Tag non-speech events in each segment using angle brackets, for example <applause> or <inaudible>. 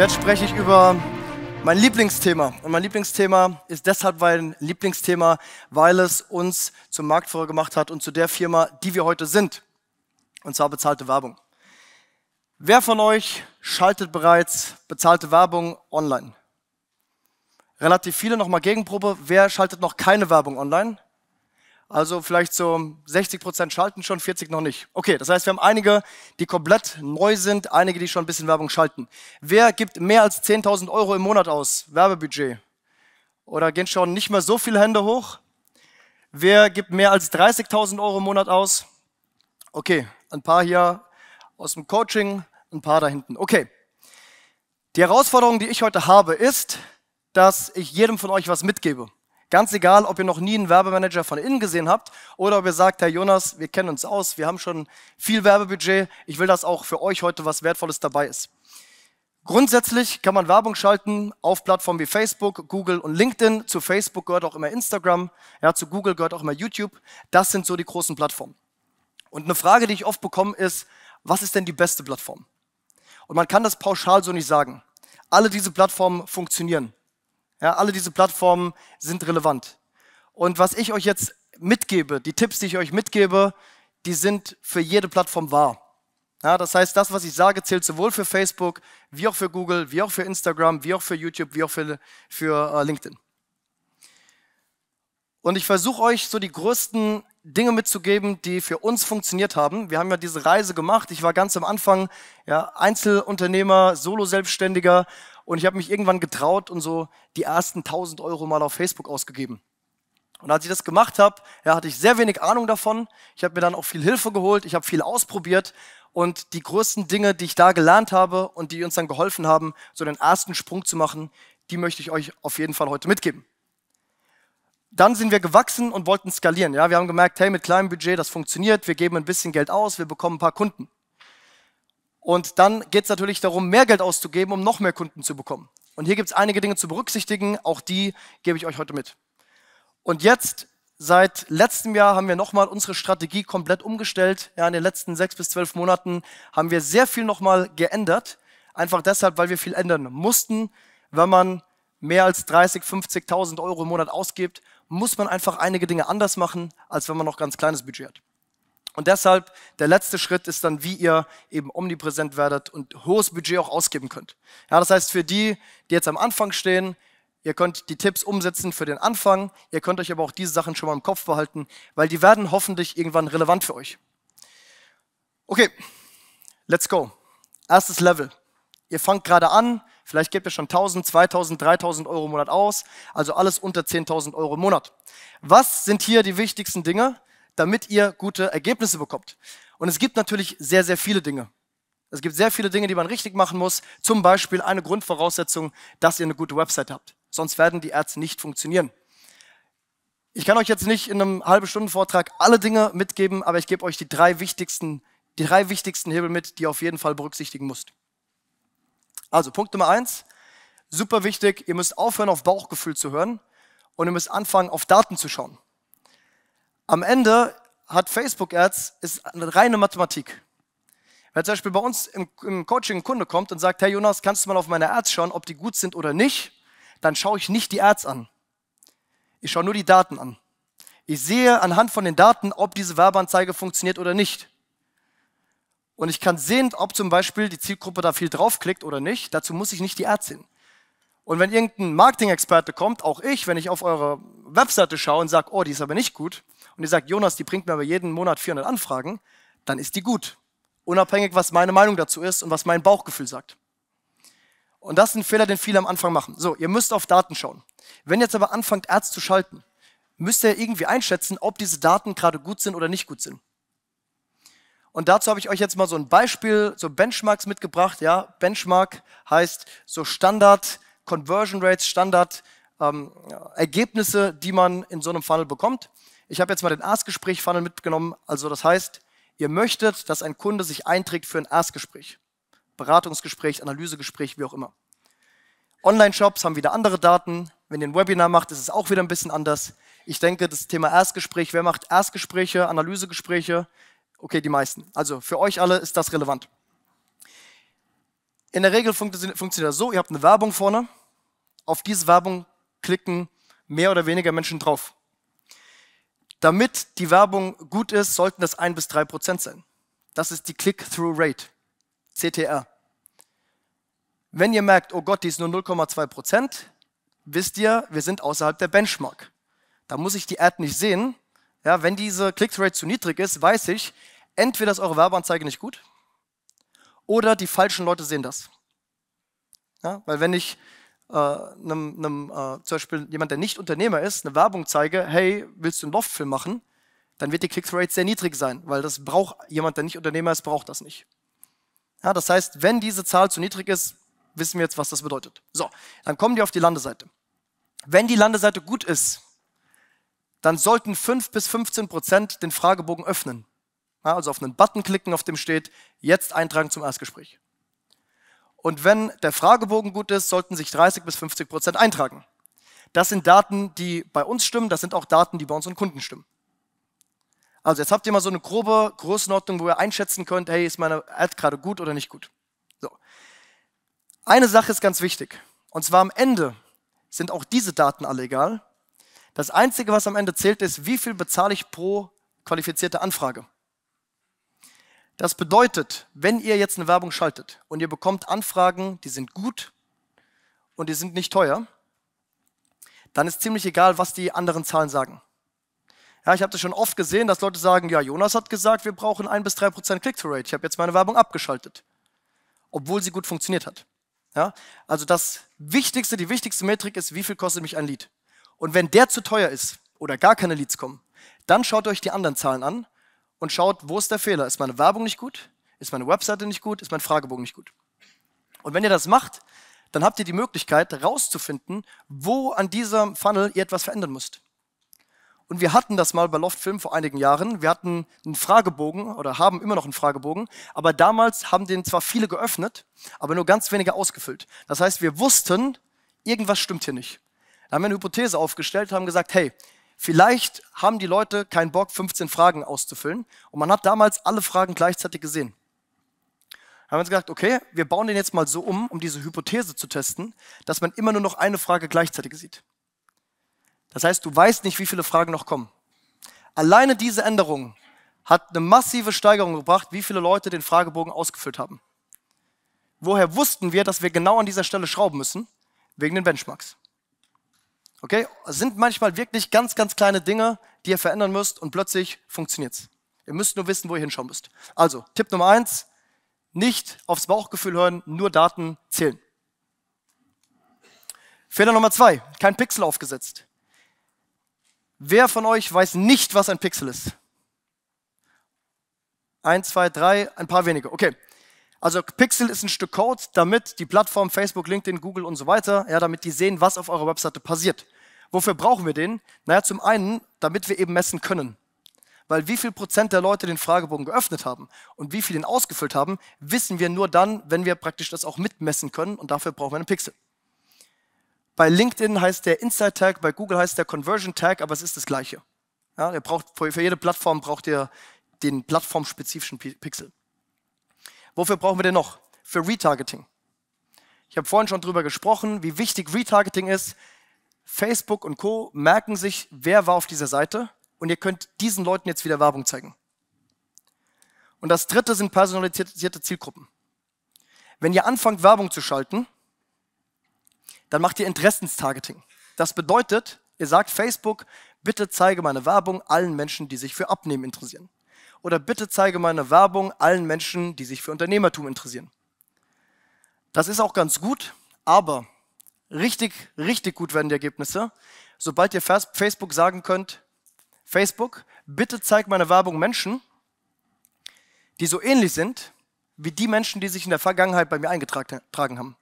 Jetzt spreche ich über mein Lieblingsthema. Und mein Lieblingsthema ist deshalb mein Lieblingsthema, weil es uns zum Marktführer gemacht hat und zu der Firma, die wir heute sind. Und zwar bezahlte Werbung. Wer von euch schaltet bereits bezahlte Werbung online? Relativ viele, nochmal Gegenprobe. Wer schaltet noch keine Werbung online? Also vielleicht so 60 Prozent schalten schon, 40 noch nicht. Okay, das heißt, wir haben einige, die komplett neu sind, einige, die schon ein bisschen Werbung schalten. Wer gibt mehr als 10.000 Euro im Monat aus? Werbebudget. Oder gehen schon nicht mehr so viele Hände hoch? Wer gibt mehr als 30.000 Euro im Monat aus? Okay, ein paar hier aus dem Coaching, ein paar da hinten. Okay. Die Herausforderung, die ich heute habe, ist, dass ich jedem von euch was mitgebe. Ganz egal, ob ihr noch nie einen Werbemanager von innen gesehen habt oder ob ihr sagt, Herr Jonas, wir kennen uns aus, wir haben schon viel Werbebudget, ich will, dass auch für euch heute was Wertvolles dabei ist. Grundsätzlich kann man Werbung schalten auf Plattformen wie Facebook, Google und LinkedIn. Zu Facebook gehört auch immer Instagram, ja, zu Google gehört auch immer YouTube. Das sind so die großen Plattformen. Und eine Frage, die ich oft bekomme, ist, was ist denn die beste Plattform? Und man kann das pauschal so nicht sagen. Alle diese Plattformen funktionieren. Ja, alle diese Plattformen sind relevant. Und was ich euch jetzt mitgebe, die Tipps, die ich euch mitgebe, die sind für jede Plattform wahr. Ja, das heißt, das, was ich sage, zählt sowohl für Facebook, wie auch für Google, wie auch für Instagram, wie auch für YouTube, wie auch für, für äh, LinkedIn. Und ich versuche euch so die größten Dinge mitzugeben, die für uns funktioniert haben. Wir haben ja diese Reise gemacht. Ich war ganz am Anfang ja, Einzelunternehmer, Solo-Selbstständiger und ich habe mich irgendwann getraut und so die ersten 1000 Euro mal auf Facebook ausgegeben. Und als ich das gemacht habe, ja, hatte ich sehr wenig Ahnung davon. Ich habe mir dann auch viel Hilfe geholt, ich habe viel ausprobiert. Und die größten Dinge, die ich da gelernt habe und die uns dann geholfen haben, so den ersten Sprung zu machen, die möchte ich euch auf jeden Fall heute mitgeben. Dann sind wir gewachsen und wollten skalieren. Ja, wir haben gemerkt, hey, mit kleinem Budget, das funktioniert. Wir geben ein bisschen Geld aus, wir bekommen ein paar Kunden. Und dann geht es natürlich darum, mehr Geld auszugeben, um noch mehr Kunden zu bekommen. Und hier gibt es einige Dinge zu berücksichtigen, auch die gebe ich euch heute mit. Und jetzt, seit letztem Jahr, haben wir nochmal unsere Strategie komplett umgestellt. Ja, in den letzten sechs bis zwölf Monaten haben wir sehr viel nochmal geändert. Einfach deshalb, weil wir viel ändern mussten. Wenn man mehr als 30, 50.000 Euro im Monat ausgibt, muss man einfach einige Dinge anders machen, als wenn man noch ganz kleines Budget hat. Und deshalb, der letzte Schritt ist dann, wie ihr eben omnipräsent werdet und hohes Budget auch ausgeben könnt. Ja, das heißt, für die, die jetzt am Anfang stehen, ihr könnt die Tipps umsetzen für den Anfang, ihr könnt euch aber auch diese Sachen schon mal im Kopf behalten, weil die werden hoffentlich irgendwann relevant für euch. Okay, let's go. Erstes Level. Ihr fangt gerade an, vielleicht gebt ihr schon 1000, 2000, 3000 Euro im Monat aus, also alles unter 10.000 Euro im Monat. Was sind hier die wichtigsten Dinge, damit ihr gute Ergebnisse bekommt. Und es gibt natürlich sehr, sehr viele Dinge. Es gibt sehr viele Dinge, die man richtig machen muss. Zum Beispiel eine Grundvoraussetzung, dass ihr eine gute Website habt. Sonst werden die Ärzte nicht funktionieren. Ich kann euch jetzt nicht in einem halben Stunden Vortrag alle Dinge mitgeben, aber ich gebe euch die drei wichtigsten, die drei wichtigsten Hebel mit, die ihr auf jeden Fall berücksichtigen müsst. Also Punkt Nummer eins, super wichtig, ihr müsst aufhören, auf Bauchgefühl zu hören und ihr müsst anfangen, auf Daten zu schauen. Am Ende hat Facebook Ads ist eine reine Mathematik. Wenn zum Beispiel bei uns im, im Coaching ein Kunde kommt und sagt, hey Jonas, kannst du mal auf meine Ads schauen, ob die gut sind oder nicht, dann schaue ich nicht die Ads an. Ich schaue nur die Daten an. Ich sehe anhand von den Daten, ob diese Werbeanzeige funktioniert oder nicht. Und ich kann sehen, ob zum Beispiel die Zielgruppe da viel draufklickt oder nicht. Dazu muss ich nicht die Ads sehen. Und wenn irgendein Marketing-Experte kommt, auch ich, wenn ich auf eure Webseite schaue und sage, oh, die ist aber nicht gut, und ihr sagt, Jonas, die bringt mir aber jeden Monat 400 Anfragen, dann ist die gut. Unabhängig, was meine Meinung dazu ist und was mein Bauchgefühl sagt. Und das ist ein Fehler, den viele am Anfang machen. So, ihr müsst auf Daten schauen. Wenn ihr jetzt aber anfangt, Ads zu schalten, müsst ihr irgendwie einschätzen, ob diese Daten gerade gut sind oder nicht gut sind. Und dazu habe ich euch jetzt mal so ein Beispiel, so Benchmarks mitgebracht. Ja, Benchmark heißt so Standard Conversion Rates, Standard ähm, Ergebnisse, die man in so einem Funnel bekommt. Ich habe jetzt mal den erstgespräch funnel mitgenommen. Also das heißt, ihr möchtet, dass ein Kunde sich einträgt für ein Erstgespräch. Beratungsgespräch, Analysegespräch, wie auch immer. Online-Shops haben wieder andere Daten. Wenn ihr ein Webinar macht, ist es auch wieder ein bisschen anders. Ich denke, das Thema Erstgespräch, wer macht Erstgespräche, Analysegespräche? Okay, die meisten. Also für euch alle ist das relevant. In der Regel funktioniert das so, ihr habt eine Werbung vorne. Auf diese Werbung klicken mehr oder weniger Menschen drauf. Damit die Werbung gut ist, sollten das ein bis drei Prozent sein. Das ist die Click-Through-Rate, CTR. Wenn ihr merkt, oh Gott, die ist nur 0,2 Prozent, wisst ihr, wir sind außerhalb der Benchmark. Da muss ich die Ad nicht sehen. Ja, wenn diese Click-Rate zu niedrig ist, weiß ich, entweder ist eure Werbeanzeige nicht gut oder die falschen Leute sehen das. Ja, weil wenn ich äh, einem, einem äh, zum Beispiel jemand, der nicht Unternehmer ist, eine Werbung zeige, hey, willst du einen Loftfilm machen? Dann wird die Click-Through-Rate sehr niedrig sein, weil das braucht jemand, der nicht Unternehmer ist, braucht das nicht. Ja, das heißt, wenn diese Zahl zu niedrig ist, wissen wir jetzt, was das bedeutet. So, dann kommen die auf die Landeseite. Wenn die Landeseite gut ist, dann sollten 5 bis 15 Prozent den Fragebogen öffnen. Ja, also auf einen Button klicken, auf dem steht, jetzt eintragen zum Erstgespräch. Und wenn der Fragebogen gut ist, sollten sich 30 bis 50 Prozent eintragen. Das sind Daten, die bei uns stimmen, das sind auch Daten, die bei unseren Kunden stimmen. Also jetzt habt ihr mal so eine grobe Größenordnung, wo ihr einschätzen könnt, hey, ist meine Ad gerade gut oder nicht gut. So. Eine Sache ist ganz wichtig. Und zwar am Ende sind auch diese Daten alle egal. Das Einzige, was am Ende zählt, ist, wie viel bezahle ich pro qualifizierte Anfrage. Das bedeutet, wenn ihr jetzt eine Werbung schaltet und ihr bekommt Anfragen, die sind gut und die sind nicht teuer, dann ist ziemlich egal, was die anderen Zahlen sagen. Ja, ich habe das schon oft gesehen, dass Leute sagen, ja, Jonas hat gesagt, wir brauchen ein bis drei Prozent Click-through-Rate. Ich habe jetzt meine Werbung abgeschaltet, obwohl sie gut funktioniert hat. Ja, also das Wichtigste, die wichtigste Metrik ist, wie viel kostet mich ein Lied? Und wenn der zu teuer ist oder gar keine Leads kommen, dann schaut euch die anderen Zahlen an und schaut, wo ist der Fehler? Ist meine Werbung nicht gut? Ist meine Webseite nicht gut? Ist mein Fragebogen nicht gut? Und wenn ihr das macht, dann habt ihr die Möglichkeit, rauszufinden, wo an diesem Funnel ihr etwas verändern müsst. Und wir hatten das mal bei Loftfilm vor einigen Jahren. Wir hatten einen Fragebogen oder haben immer noch einen Fragebogen, aber damals haben den zwar viele geöffnet, aber nur ganz wenige ausgefüllt. Das heißt, wir wussten, irgendwas stimmt hier nicht. Da haben wir eine Hypothese aufgestellt, haben gesagt, hey, Vielleicht haben die Leute keinen Bock, 15 Fragen auszufüllen. Und man hat damals alle Fragen gleichzeitig gesehen. Haben wir uns gedacht, okay, wir bauen den jetzt mal so um, um diese Hypothese zu testen, dass man immer nur noch eine Frage gleichzeitig sieht. Das heißt, du weißt nicht, wie viele Fragen noch kommen. Alleine diese Änderung hat eine massive Steigerung gebracht, wie viele Leute den Fragebogen ausgefüllt haben. Woher wussten wir, dass wir genau an dieser Stelle schrauben müssen? Wegen den Benchmarks. Okay? Es sind manchmal wirklich ganz, ganz kleine Dinge, die ihr verändern müsst und plötzlich funktioniert's. Ihr müsst nur wissen, wo ihr hinschauen müsst. Also, Tipp Nummer eins, nicht aufs Bauchgefühl hören, nur Daten zählen. Fehler Nummer zwei, kein Pixel aufgesetzt. Wer von euch weiß nicht, was ein Pixel ist? Eins, zwei, drei, ein paar wenige. Okay. Also Pixel ist ein Stück Code, damit die Plattform Facebook, LinkedIn, Google und so weiter, ja, damit die sehen, was auf eurer Webseite passiert. Wofür brauchen wir den? Naja, zum einen, damit wir eben messen können. Weil wie viel Prozent der Leute den Fragebogen geöffnet haben und wie viel den ausgefüllt haben, wissen wir nur dann, wenn wir praktisch das auch mitmessen können und dafür brauchen wir einen Pixel. Bei LinkedIn heißt der Insight Tag, bei Google heißt der Conversion Tag, aber es ist das Gleiche. Ja, ihr braucht, für jede Plattform braucht ihr den plattformspezifischen Pixel. Wofür brauchen wir denn noch? Für Retargeting. Ich habe vorhin schon drüber gesprochen, wie wichtig Retargeting ist. Facebook und Co. merken sich, wer war auf dieser Seite und ihr könnt diesen Leuten jetzt wieder Werbung zeigen. Und das dritte sind personalisierte Zielgruppen. Wenn ihr anfangt, Werbung zu schalten, dann macht ihr Interessenstargeting. Das bedeutet, ihr sagt Facebook, bitte zeige meine Werbung allen Menschen, die sich für Abnehmen interessieren oder bitte zeige meine Werbung allen Menschen, die sich für Unternehmertum interessieren. Das ist auch ganz gut, aber richtig, richtig gut werden die Ergebnisse, sobald ihr Facebook sagen könnt, Facebook, bitte zeig meine Werbung Menschen, die so ähnlich sind wie die Menschen, die sich in der Vergangenheit bei mir eingetragen haben.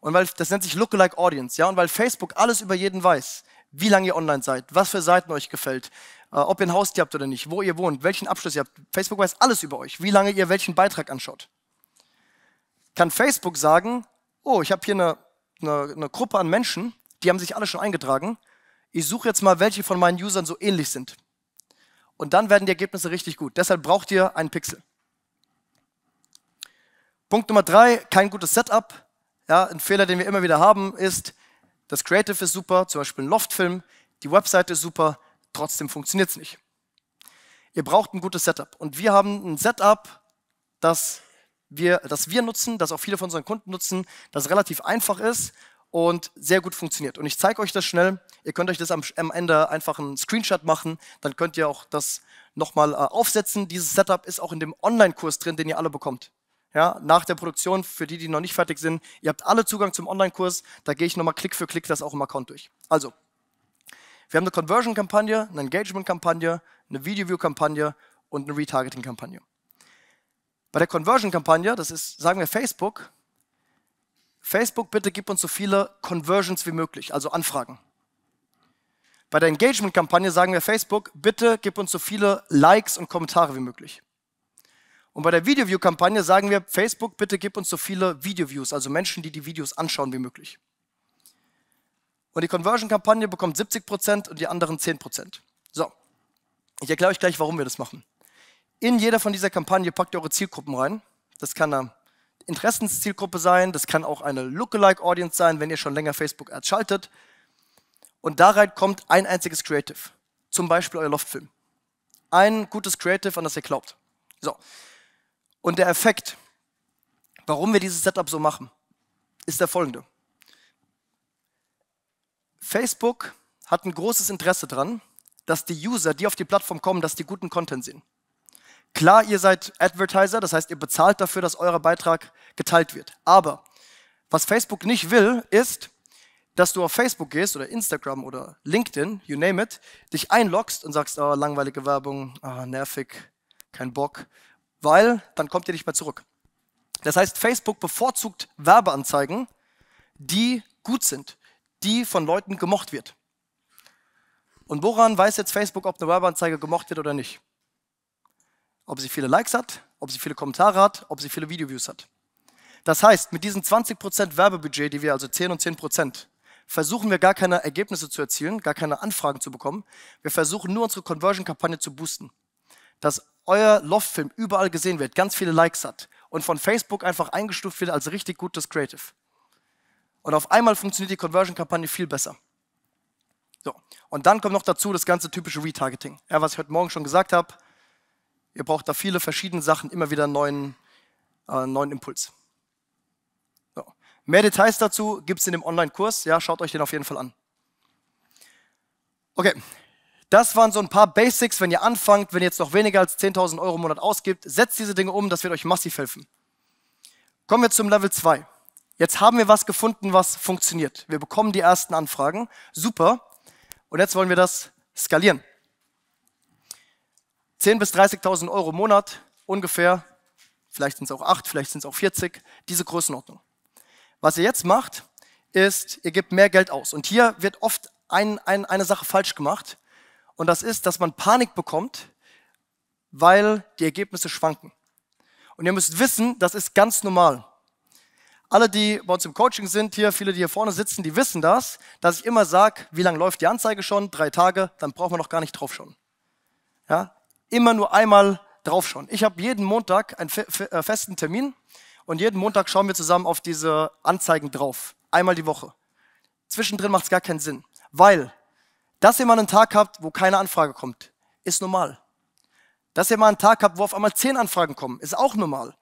Und weil das nennt sich Lookalike Audience, ja, und weil Facebook alles über jeden weiß, wie lange ihr online seid, was für Seiten euch gefällt, äh, ob ihr ein Haustier habt oder nicht, wo ihr wohnt, welchen Abschluss ihr habt. Facebook weiß alles über euch, wie lange ihr welchen Beitrag anschaut. Kann Facebook sagen, oh, ich habe hier eine, eine, eine Gruppe an Menschen, die haben sich alle schon eingetragen. Ich suche jetzt mal, welche von meinen Usern so ähnlich sind. Und dann werden die Ergebnisse richtig gut. Deshalb braucht ihr einen Pixel. Punkt Nummer drei, kein gutes Setup. Ja, ein Fehler, den wir immer wieder haben, ist, das Creative ist super, zum Beispiel ein Loftfilm, die Webseite ist super, Trotzdem funktioniert es nicht. Ihr braucht ein gutes Setup. Und wir haben ein Setup, das wir, das wir nutzen, das auch viele von unseren Kunden nutzen, das relativ einfach ist und sehr gut funktioniert. Und ich zeige euch das schnell. Ihr könnt euch das am, Ende einfach einen Screenshot machen. Dann könnt ihr auch das nochmal äh, aufsetzen. Dieses Setup ist auch in dem Online-Kurs drin, den ihr alle bekommt. Ja, nach der Produktion, für die, die noch nicht fertig sind, ihr habt alle Zugang zum Online-Kurs. Da gehe ich nochmal Klick für Klick das auch im Account durch. Also, wir haben eine Conversion-Kampagne, eine Engagement-Kampagne, eine Video-View-Kampagne und eine Retargeting-Kampagne. Bei der Conversion-Kampagne, das ist, sagen wir Facebook, Facebook, bitte gib uns so viele Conversions wie möglich, also Anfragen. Bei der Engagement-Kampagne sagen wir Facebook, bitte gib uns so viele Likes und Kommentare wie möglich. Und bei der Video-View-Kampagne sagen wir Facebook, bitte gib uns so viele Video-Views, also Menschen, die die Videos anschauen wie möglich und die Conversion-Kampagne bekommt 70% und die anderen 10%. So, ich erkläre euch gleich, warum wir das machen. In jeder von dieser Kampagne packt ihr eure Zielgruppen rein. Das kann eine Interessenszielgruppe sein, das kann auch eine Lookalike-Audience sein, wenn ihr schon länger Facebook-Ads schaltet. Und da rein kommt ein einziges Creative, zum Beispiel euer Loftfilm. Ein gutes Creative, an das ihr glaubt. So, und der Effekt, warum wir dieses Setup so machen, ist der folgende. Facebook hat ein großes Interesse daran, dass die User, die auf die Plattform kommen, dass die guten Content sehen. Klar, ihr seid Advertiser, das heißt, ihr bezahlt dafür, dass euer Beitrag geteilt wird. Aber was Facebook nicht will, ist, dass du auf Facebook gehst oder Instagram oder LinkedIn, you name it, dich einloggst und sagst, oh, langweilige Werbung, oh, nervig, kein Bock, weil dann kommt ihr nicht mehr zurück. Das heißt, Facebook bevorzugt Werbeanzeigen, die gut sind, die von Leuten gemocht wird. Und woran weiß jetzt Facebook, ob eine Werbeanzeige gemocht wird oder nicht? Ob sie viele Likes hat, ob sie viele Kommentare hat, ob sie viele Video-Views hat. Das heißt, mit diesen 20% Werbebudget, die wir also 10 und 10%, versuchen wir gar keine Ergebnisse zu erzielen, gar keine Anfragen zu bekommen. Wir versuchen nur unsere Conversion-Kampagne zu boosten. Dass euer Loftfilm überall gesehen wird, ganz viele Likes hat und von Facebook einfach eingestuft wird als richtig gutes Creative. Und auf einmal funktioniert die Conversion-Kampagne viel besser. So. Und dann kommt noch dazu das ganze typische Retargeting. Ja, was ich heute Morgen schon gesagt habe, ihr braucht da viele verschiedene Sachen, immer wieder einen neuen, äh, neuen Impuls. So. Mehr Details dazu gibt es in dem Online-Kurs. Ja, schaut euch den auf jeden Fall an. Okay, das waren so ein paar Basics. Wenn ihr anfangt, wenn ihr jetzt noch weniger als 10.000 Euro im Monat ausgibt, setzt diese Dinge um, das wird euch massiv helfen. Kommen wir zum Level 2. Jetzt haben wir was gefunden, was funktioniert. Wir bekommen die ersten Anfragen. Super. Und jetzt wollen wir das skalieren. 10.000 bis 30.000 Euro im Monat ungefähr. Vielleicht sind es auch 8, vielleicht sind es auch 40. Diese Größenordnung. Was ihr jetzt macht, ist, ihr gebt mehr Geld aus. Und hier wird oft ein, ein, eine Sache falsch gemacht. Und das ist, dass man Panik bekommt, weil die Ergebnisse schwanken. Und ihr müsst wissen, das ist ganz normal. Alle, die bei uns im Coaching sind hier, viele, die hier vorne sitzen, die wissen das, dass ich immer sage, wie lange läuft die Anzeige schon? Drei Tage, dann brauchen wir noch gar nicht draufschauen. Ja? Immer nur einmal draufschauen. Ich habe jeden Montag einen fe äh, festen Termin und jeden Montag schauen wir zusammen auf diese Anzeigen drauf. Einmal die Woche. Zwischendrin macht es gar keinen Sinn, weil, dass ihr mal einen Tag habt, wo keine Anfrage kommt, ist normal. Dass ihr mal einen Tag habt, wo auf einmal zehn Anfragen kommen, ist auch normal.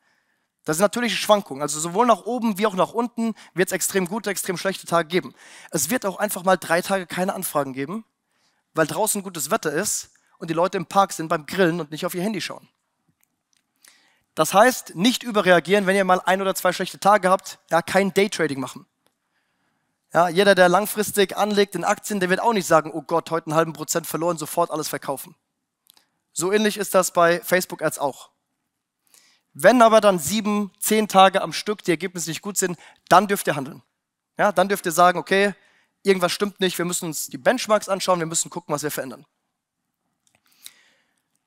Das sind natürliche Schwankungen. Also sowohl nach oben wie auch nach unten wird es extrem gute, extrem schlechte Tage geben. Es wird auch einfach mal drei Tage keine Anfragen geben, weil draußen gutes Wetter ist und die Leute im Park sind beim Grillen und nicht auf ihr Handy schauen. Das heißt, nicht überreagieren, wenn ihr mal ein oder zwei schlechte Tage habt, ja, kein Daytrading machen. Ja, jeder, der langfristig anlegt in Aktien, der wird auch nicht sagen, oh Gott, heute einen halben Prozent verloren, sofort alles verkaufen. So ähnlich ist das bei Facebook-Ads auch. Wenn aber dann sieben, zehn Tage am Stück die Ergebnisse nicht gut sind, dann dürft ihr handeln. Ja, dann dürft ihr sagen, okay, irgendwas stimmt nicht, wir müssen uns die Benchmarks anschauen, wir müssen gucken, was wir verändern.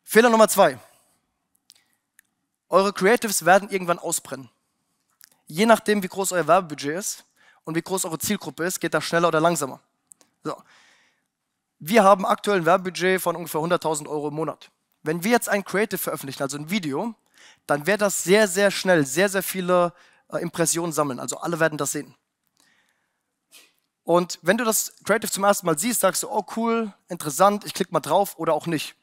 Fehler Nummer zwei. Eure Creatives werden irgendwann ausbrennen. Je nachdem, wie groß euer Werbebudget ist und wie groß eure Zielgruppe ist, geht das schneller oder langsamer. So. Wir haben aktuell ein Werbebudget von ungefähr 100.000 Euro im Monat. Wenn wir jetzt ein Creative veröffentlichen, also ein Video, dann wird das sehr, sehr schnell sehr, sehr viele äh, Impressionen sammeln. Also alle werden das sehen. Und wenn du das Creative zum ersten Mal siehst, sagst du, oh cool, interessant, ich klicke mal drauf oder auch nicht.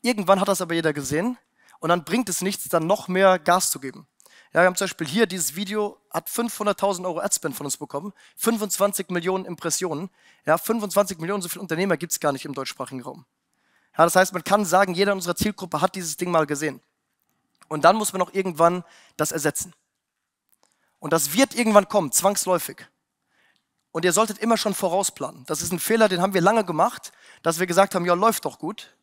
Irgendwann hat das aber jeder gesehen und dann bringt es nichts, dann noch mehr Gas zu geben. Ja, wir haben zum Beispiel hier dieses Video, hat 500.000 Euro Adspend von uns bekommen, 25 Millionen Impressionen. Ja, 25 Millionen, so viele Unternehmer gibt es gar nicht im deutschsprachigen Raum. Ja, das heißt, man kann sagen, jeder in unserer Zielgruppe hat dieses Ding mal gesehen. Und dann muss man auch irgendwann das ersetzen. Und das wird irgendwann kommen, zwangsläufig. Und ihr solltet immer schon vorausplanen. Das ist ein Fehler, den haben wir lange gemacht, dass wir gesagt haben, ja, läuft doch gut.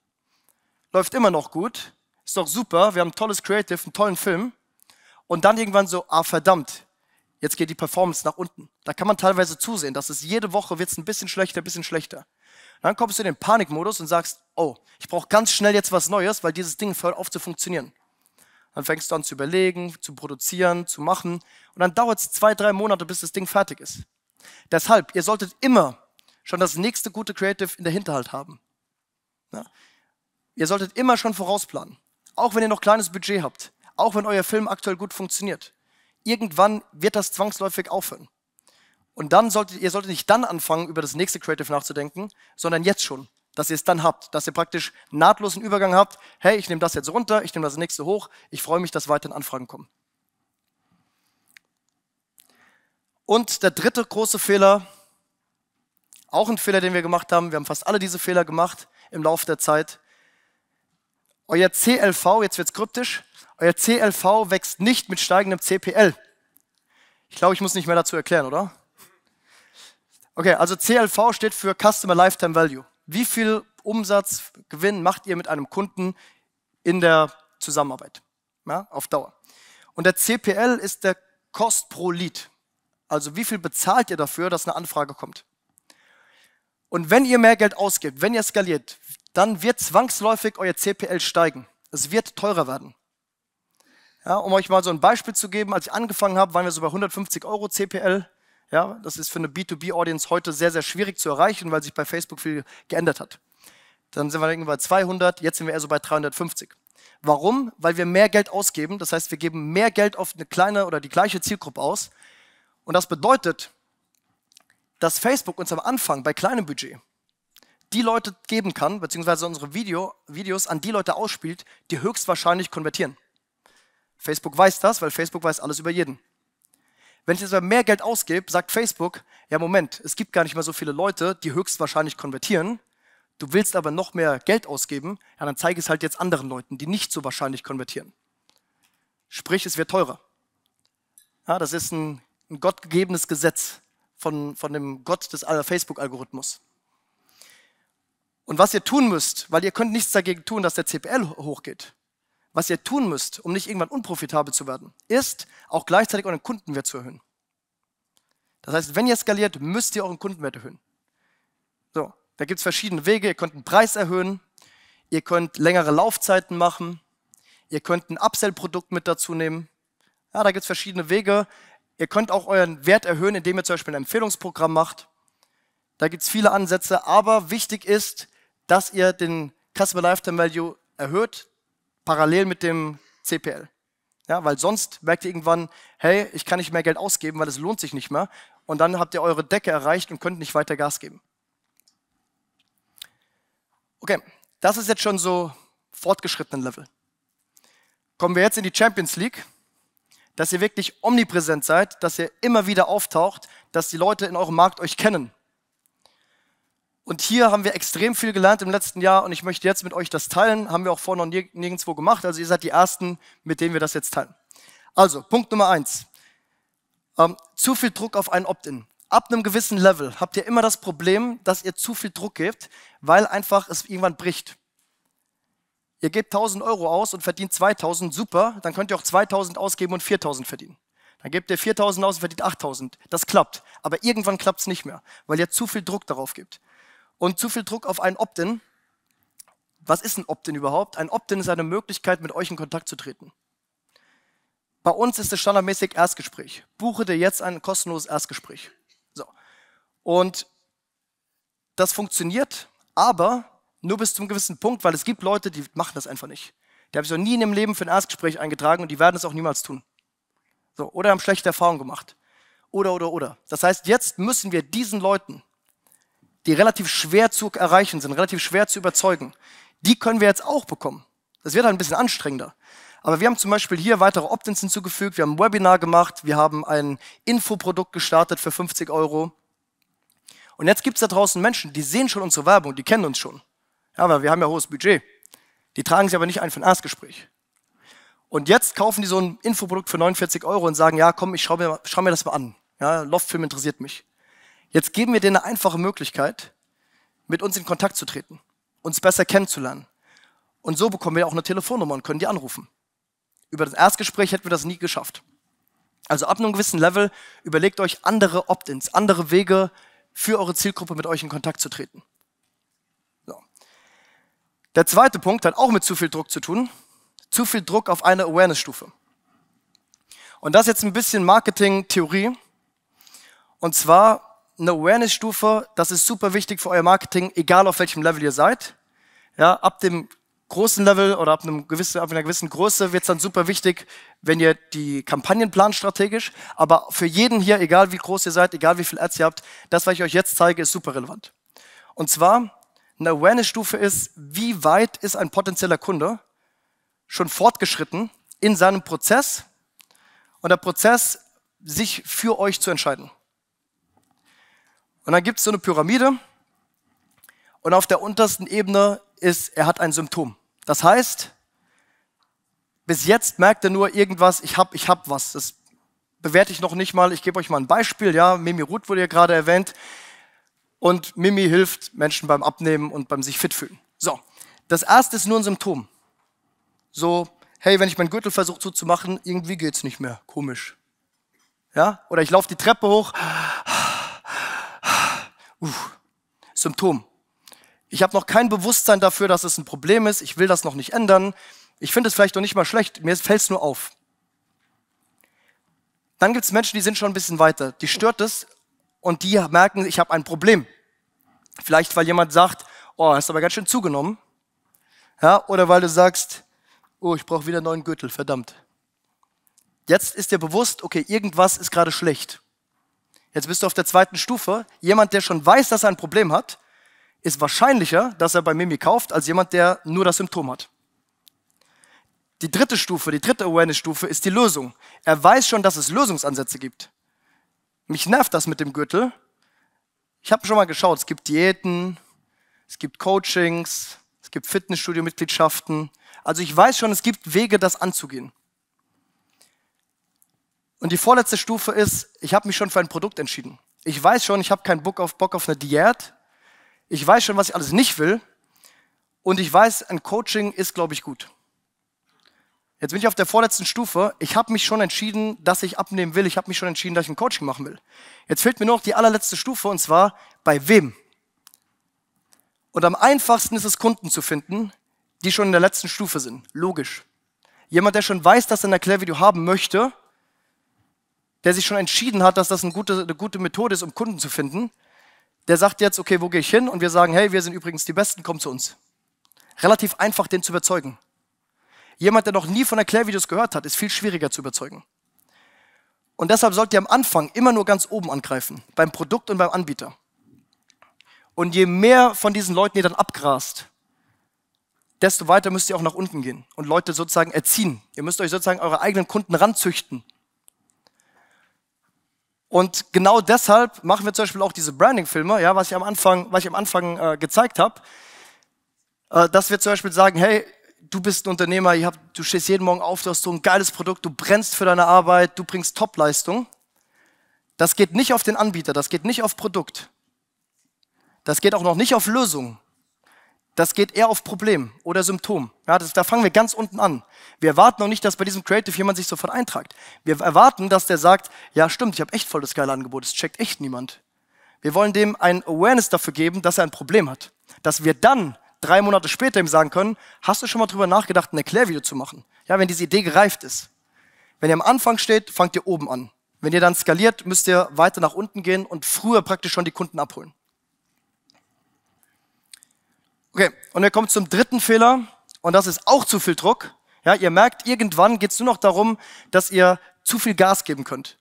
Läuft immer noch gut. Ist doch super. Wir haben ein tolles Creative, einen tollen Film. Und dann irgendwann so, ah, verdammt. Jetzt geht die Performance nach unten. Da kann man teilweise zusehen, dass es jede Woche wird es ein bisschen schlechter, ein bisschen schlechter. Dann kommst du in den Panikmodus und sagst, oh, ich brauche ganz schnell jetzt was Neues, weil dieses Ding fällt auf zu funktionieren dann fängst du an zu überlegen, zu produzieren, zu machen und dann dauert es zwei, drei Monate, bis das Ding fertig ist. Deshalb, ihr solltet immer schon das nächste gute Creative in der Hinterhalt haben. Ja? Ihr solltet immer schon vorausplanen, auch wenn ihr noch kleines Budget habt, auch wenn euer Film aktuell gut funktioniert. Irgendwann wird das zwangsläufig aufhören. Und dann solltet ihr solltet nicht dann anfangen, über das nächste Creative nachzudenken, sondern jetzt schon dass ihr es dann habt, dass ihr praktisch nahtlosen Übergang habt. Hey, ich nehme das jetzt runter, ich nehme das nächste hoch. Ich freue mich, dass weiterhin Anfragen kommen. Und der dritte große Fehler, auch ein Fehler, den wir gemacht haben, wir haben fast alle diese Fehler gemacht im Laufe der Zeit. Euer CLV, jetzt wird's kryptisch, euer CLV wächst nicht mit steigendem CPL. Ich glaube, ich muss nicht mehr dazu erklären, oder? Okay, also CLV steht für Customer Lifetime Value wie viel Umsatz, Gewinn macht ihr mit einem Kunden in der Zusammenarbeit ja, auf Dauer. Und der CPL ist der Cost pro Lead. Also wie viel bezahlt ihr dafür, dass eine Anfrage kommt? Und wenn ihr mehr Geld ausgibt, wenn ihr skaliert, dann wird zwangsläufig euer CPL steigen. Es wird teurer werden. Ja, um euch mal so ein Beispiel zu geben, als ich angefangen habe, waren wir so bei 150 Euro CPL. Ja, das ist für eine B2B-Audience heute sehr, sehr schwierig zu erreichen, weil sich bei Facebook viel geändert hat. Dann sind wir irgendwie bei 200, jetzt sind wir eher so bei 350. Warum? Weil wir mehr Geld ausgeben. Das heißt, wir geben mehr Geld auf eine kleine oder die gleiche Zielgruppe aus. Und das bedeutet, dass Facebook uns am Anfang bei kleinem Budget die Leute geben kann, beziehungsweise unsere Video, Videos an die Leute ausspielt, die höchstwahrscheinlich konvertieren. Facebook weiß das, weil Facebook weiß alles über jeden. Wenn ich jetzt aber mehr Geld ausgebe, sagt Facebook, ja Moment, es gibt gar nicht mehr so viele Leute, die höchstwahrscheinlich konvertieren. Du willst aber noch mehr Geld ausgeben, ja, dann zeige es halt jetzt anderen Leuten, die nicht so wahrscheinlich konvertieren. Sprich, es wird teurer. Ja, das ist ein, ein gottgegebenes Gesetz von, von dem Gott des Facebook-Algorithmus. Und was ihr tun müsst, weil ihr könnt nichts dagegen tun, dass der CPL hochgeht was ihr tun müsst, um nicht irgendwann unprofitabel zu werden, ist auch gleichzeitig euren Kundenwert zu erhöhen. Das heißt, wenn ihr skaliert, müsst ihr euren Kundenwert erhöhen. So, da gibt es verschiedene Wege. Ihr könnt den Preis erhöhen, ihr könnt längere Laufzeiten machen, ihr könnt ein Upsell-Produkt mit dazu nehmen. Ja, da gibt es verschiedene Wege. Ihr könnt auch euren Wert erhöhen, indem ihr zum Beispiel ein Empfehlungsprogramm macht. Da gibt es viele Ansätze, aber wichtig ist, dass ihr den Customer Lifetime Value erhöht, parallel mit dem CPL. Ja, weil sonst merkt ihr irgendwann, hey, ich kann nicht mehr Geld ausgeben, weil es lohnt sich nicht mehr. Und dann habt ihr eure Decke erreicht und könnt nicht weiter Gas geben. Okay, das ist jetzt schon so fortgeschrittenen Level. Kommen wir jetzt in die Champions League, dass ihr wirklich omnipräsent seid, dass ihr immer wieder auftaucht, dass die Leute in eurem Markt euch kennen. Und hier haben wir extrem viel gelernt im letzten Jahr und ich möchte jetzt mit euch das teilen. Haben wir auch vorher noch nirgendwo gemacht. Also ihr seid die Ersten, mit denen wir das jetzt teilen. Also, Punkt Nummer eins. Ähm, zu viel Druck auf ein Opt-in. Ab einem gewissen Level habt ihr immer das Problem, dass ihr zu viel Druck gebt, weil einfach es irgendwann bricht. Ihr gebt 1000 Euro aus und verdient 2000, super, dann könnt ihr auch 2000 ausgeben und 4000 verdienen. Dann gebt ihr 4000 aus und verdient 8000. Das klappt. Aber irgendwann klappt es nicht mehr, weil ihr zu viel Druck darauf gebt und zu viel Druck auf ein Opt-in. Was ist ein Opt-in überhaupt? Ein Opt-in ist eine Möglichkeit, mit euch in Kontakt zu treten. Bei uns ist es standardmäßig Erstgespräch. Buche dir jetzt ein kostenloses Erstgespräch. So. Und das funktioniert, aber nur bis zum gewissen Punkt, weil es gibt Leute, die machen das einfach nicht. Die haben sich noch nie in ihrem Leben für ein Erstgespräch eingetragen und die werden es auch niemals tun. So, oder haben schlechte Erfahrungen gemacht. Oder, oder, oder. Das heißt, jetzt müssen wir diesen Leuten die relativ schwer zu erreichen sind, relativ schwer zu überzeugen, die können wir jetzt auch bekommen. Das wird halt ein bisschen anstrengender. Aber wir haben zum Beispiel hier weitere Opt-ins hinzugefügt, wir haben ein Webinar gemacht, wir haben ein Infoprodukt gestartet für 50 Euro. Und jetzt gibt es da draußen Menschen, die sehen schon unsere Werbung, die kennen uns schon. Ja, weil wir haben ja hohes Budget. Die tragen sich aber nicht ein für ein Erstgespräch. Und jetzt kaufen die so ein Infoprodukt für 49 Euro und sagen, ja komm, ich schau mir, schau mir das mal an. Ja, Loftfilm interessiert mich. Jetzt geben wir dir eine einfache Möglichkeit, mit uns in Kontakt zu treten, uns besser kennenzulernen. Und so bekommen wir auch eine Telefonnummer und können die anrufen. Über das Erstgespräch hätten wir das nie geschafft. Also ab einem gewissen Level überlegt euch andere Opt-ins, andere Wege für eure Zielgruppe mit euch in Kontakt zu treten. So. Der zweite Punkt hat auch mit zu viel Druck zu tun. Zu viel Druck auf eine Awareness-Stufe. Und das ist jetzt ein bisschen Marketing-Theorie. Und zwar eine Awareness-Stufe, das ist super wichtig für euer Marketing, egal auf welchem Level ihr seid. Ja, ab dem großen Level oder ab, einem gewissen, ab einer gewissen Größe wird es dann super wichtig, wenn ihr die Kampagnen plant strategisch. Aber für jeden hier, egal wie groß ihr seid, egal wie viel Ads ihr habt, das, was ich euch jetzt zeige, ist super relevant. Und zwar, eine Awareness-Stufe ist, wie weit ist ein potenzieller Kunde schon fortgeschritten in seinem Prozess und der Prozess, sich für euch zu entscheiden. Und dann gibt es so eine Pyramide und auf der untersten Ebene ist, er hat ein Symptom. Das heißt, bis jetzt merkt er nur irgendwas, ich hab, ich hab was. Das bewerte ich noch nicht mal. Ich gebe euch mal ein Beispiel. Ja, Mimi Ruth wurde ja gerade erwähnt. Und Mimi hilft Menschen beim Abnehmen und beim sich fit fühlen. So, das erste ist nur ein Symptom. So, hey, wenn ich meinen Gürtel versuche zuzumachen, irgendwie geht's nicht mehr. Komisch. Ja, oder ich laufe die Treppe hoch, uff, Symptom. Ich habe noch kein Bewusstsein dafür, dass es ein Problem ist. Ich will das noch nicht ändern. Ich finde es vielleicht noch nicht mal schlecht. Mir fällt es nur auf. Dann gibt es Menschen, die sind schon ein bisschen weiter. Die stört es und die merken, ich habe ein Problem. Vielleicht, weil jemand sagt, oh, hast aber ganz schön zugenommen. Ja, oder weil du sagst, oh, ich brauche wieder einen neuen Gürtel, verdammt. Jetzt ist dir bewusst, okay, irgendwas ist gerade schlecht. Jetzt bist du auf der zweiten Stufe. Jemand, der schon weiß, dass er ein Problem hat, ist wahrscheinlicher, dass er bei Mimi kauft, als jemand, der nur das Symptom hat. Die dritte Stufe, die dritte Awareness-Stufe ist die Lösung. Er weiß schon, dass es Lösungsansätze gibt. Mich nervt das mit dem Gürtel. Ich habe schon mal geschaut, es gibt Diäten, es gibt Coachings, es gibt Fitnessstudio-Mitgliedschaften. Also ich weiß schon, es gibt Wege, das anzugehen. Und die vorletzte Stufe ist, ich habe mich schon für ein Produkt entschieden. Ich weiß schon, ich habe keinen Bock auf, Bock auf eine Diät. Ich weiß schon, was ich alles nicht will. Und ich weiß, ein Coaching ist, glaube ich, gut. Jetzt bin ich auf der vorletzten Stufe. Ich habe mich schon entschieden, dass ich abnehmen will. Ich habe mich schon entschieden, dass ich ein Coaching machen will. Jetzt fehlt mir nur noch die allerletzte Stufe und zwar bei wem. Und am einfachsten ist es, Kunden zu finden, die schon in der letzten Stufe sind. Logisch. Jemand, der schon weiß, dass er ein Erklärvideo haben möchte der sich schon entschieden hat, dass das eine gute, eine gute Methode ist, um Kunden zu finden, der sagt jetzt, okay, wo gehe ich hin? Und wir sagen, hey, wir sind übrigens die Besten, komm zu uns. Relativ einfach, den zu überzeugen. Jemand, der noch nie von Erklärvideos gehört hat, ist viel schwieriger zu überzeugen. Und deshalb sollt ihr am Anfang immer nur ganz oben angreifen, beim Produkt und beim Anbieter. Und je mehr von diesen Leuten ihr dann abgrast, desto weiter müsst ihr auch nach unten gehen und Leute sozusagen erziehen. Ihr müsst euch sozusagen eure eigenen Kunden ranzüchten und genau deshalb machen wir zum Beispiel auch diese Branding-Filme, ja, was ich am Anfang, was ich am Anfang äh, gezeigt habe, äh, dass wir zum Beispiel sagen, hey, du bist ein Unternehmer, hab, du stehst jeden Morgen auf, du hast so ein geiles Produkt, du brennst für deine Arbeit, du bringst Top-Leistung. Das geht nicht auf den Anbieter, das geht nicht auf Produkt. Das geht auch noch nicht auf Lösungen das geht eher auf Problem oder Symptom. Ja, das, da fangen wir ganz unten an. Wir erwarten noch nicht, dass bei diesem Creative jemand sich sofort eintragt. Wir erwarten, dass der sagt, ja stimmt, ich habe echt voll das geile Angebot, es checkt echt niemand. Wir wollen dem ein Awareness dafür geben, dass er ein Problem hat. Dass wir dann drei Monate später ihm sagen können, hast du schon mal drüber nachgedacht, ein Erklärvideo zu machen? Ja, wenn diese Idee gereift ist. Wenn ihr am Anfang steht, fangt ihr oben an. Wenn ihr dann skaliert, müsst ihr weiter nach unten gehen und früher praktisch schon die Kunden abholen. Okay, und er kommt zum dritten Fehler und das ist auch zu viel Druck. Ja, ihr merkt, irgendwann geht es nur noch darum, dass ihr zu viel Gas geben könnt.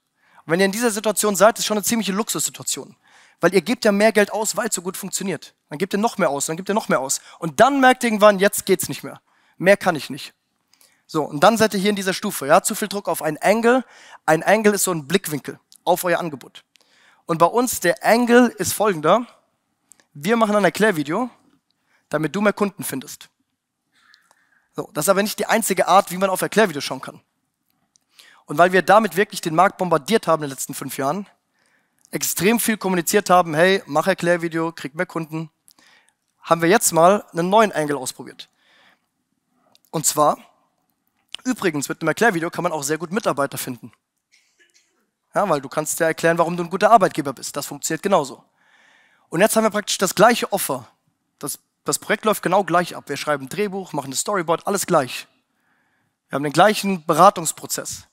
Und wenn ihr in dieser Situation seid, ist schon eine ziemliche Luxussituation. Weil ihr gebt ja mehr Geld aus, weil es so gut funktioniert. Dann gebt ihr noch mehr aus, dann gebt ihr noch mehr aus. Und dann merkt ihr irgendwann, jetzt geht's nicht mehr. Mehr kann ich nicht. So, und dann seid ihr hier in dieser Stufe. Ja, zu viel Druck auf einen Angle. Ein Angle ist so ein Blickwinkel auf euer Angebot. Und bei uns, der Angle ist folgender. Wir machen ein Erklärvideo damit du mehr Kunden findest. So, das ist aber nicht die einzige Art, wie man auf Erklärvideos schauen kann. Und weil wir damit wirklich den Markt bombardiert haben in den letzten fünf Jahren, extrem viel kommuniziert haben, hey, mach Erklärvideo, krieg mehr Kunden, haben wir jetzt mal einen neuen Angle ausprobiert. Und zwar, übrigens, mit einem Erklärvideo kann man auch sehr gut Mitarbeiter finden. Ja, weil du kannst ja erklären, warum du ein guter Arbeitgeber bist. Das funktioniert genauso. Und jetzt haben wir praktisch das gleiche Offer, das das Projekt läuft genau gleich ab. Wir schreiben ein Drehbuch, machen ein Storyboard, alles gleich. Wir haben den gleichen Beratungsprozess.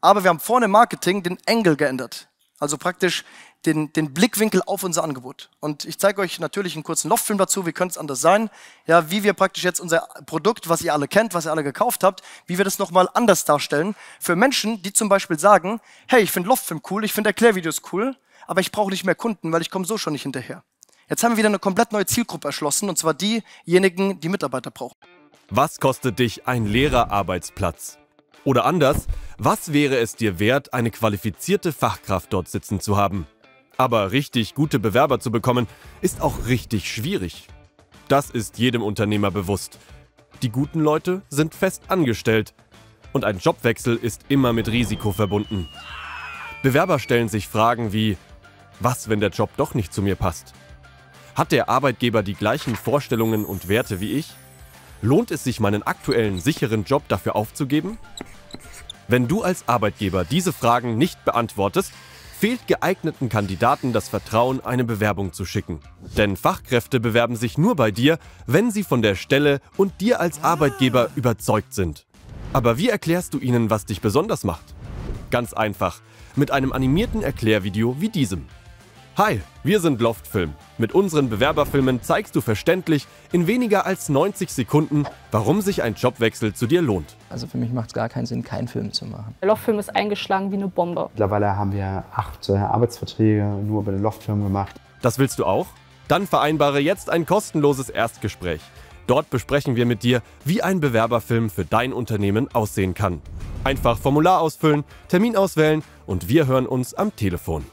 Aber wir haben vorne im Marketing den Engel geändert. Also praktisch den, den Blickwinkel auf unser Angebot. Und ich zeige euch natürlich einen kurzen Loftfilm dazu, wie könnte es anders sein, ja, wie wir praktisch jetzt unser Produkt, was ihr alle kennt, was ihr alle gekauft habt, wie wir das nochmal anders darstellen für Menschen, die zum Beispiel sagen, hey, ich finde Loftfilm cool, ich finde Erklärvideos cool, aber ich brauche nicht mehr Kunden, weil ich komme so schon nicht hinterher. Jetzt haben wir wieder eine komplett neue Zielgruppe erschlossen, und zwar diejenigen, die Mitarbeiter brauchen. Was kostet dich ein Lehrerarbeitsplatz? Oder anders, was wäre es dir wert, eine qualifizierte Fachkraft dort sitzen zu haben? Aber richtig gute Bewerber zu bekommen, ist auch richtig schwierig. Das ist jedem Unternehmer bewusst. Die guten Leute sind fest angestellt. Und ein Jobwechsel ist immer mit Risiko verbunden. Bewerber stellen sich Fragen wie, was, wenn der Job doch nicht zu mir passt? Hat der Arbeitgeber die gleichen Vorstellungen und Werte wie ich? Lohnt es sich, meinen aktuellen sicheren Job dafür aufzugeben? Wenn du als Arbeitgeber diese Fragen nicht beantwortest, fehlt geeigneten Kandidaten das Vertrauen, eine Bewerbung zu schicken. Denn Fachkräfte bewerben sich nur bei dir, wenn sie von der Stelle und dir als Arbeitgeber überzeugt sind. Aber wie erklärst du ihnen, was dich besonders macht? Ganz einfach, mit einem animierten Erklärvideo wie diesem. Hi, wir sind Loftfilm. Mit unseren Bewerberfilmen zeigst du verständlich in weniger als 90 Sekunden, warum sich ein Jobwechsel zu dir lohnt. Also für mich macht es gar keinen Sinn, keinen Film zu machen. Der Loftfilm ist eingeschlagen wie eine Bombe. Mittlerweile haben wir acht äh, Arbeitsverträge nur bei den Loftfilmen gemacht. Das willst du auch? Dann vereinbare jetzt ein kostenloses Erstgespräch. Dort besprechen wir mit dir, wie ein Bewerberfilm für dein Unternehmen aussehen kann. Einfach Formular ausfüllen, Termin auswählen und wir hören uns am Telefon.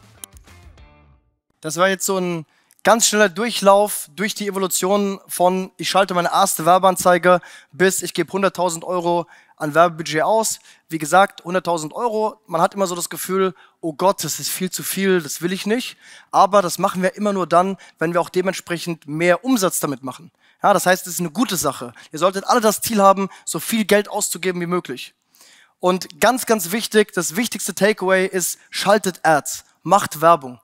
Das war jetzt so ein ganz schneller Durchlauf durch die Evolution von ich schalte meine erste Werbeanzeige bis ich gebe 100.000 Euro an Werbebudget aus. Wie gesagt, 100.000 Euro, man hat immer so das Gefühl, oh Gott, das ist viel zu viel, das will ich nicht. Aber das machen wir immer nur dann, wenn wir auch dementsprechend mehr Umsatz damit machen. Ja, das heißt, es ist eine gute Sache. Ihr solltet alle das Ziel haben, so viel Geld auszugeben wie möglich. Und ganz, ganz wichtig, das wichtigste Takeaway ist, schaltet Ads, macht Werbung.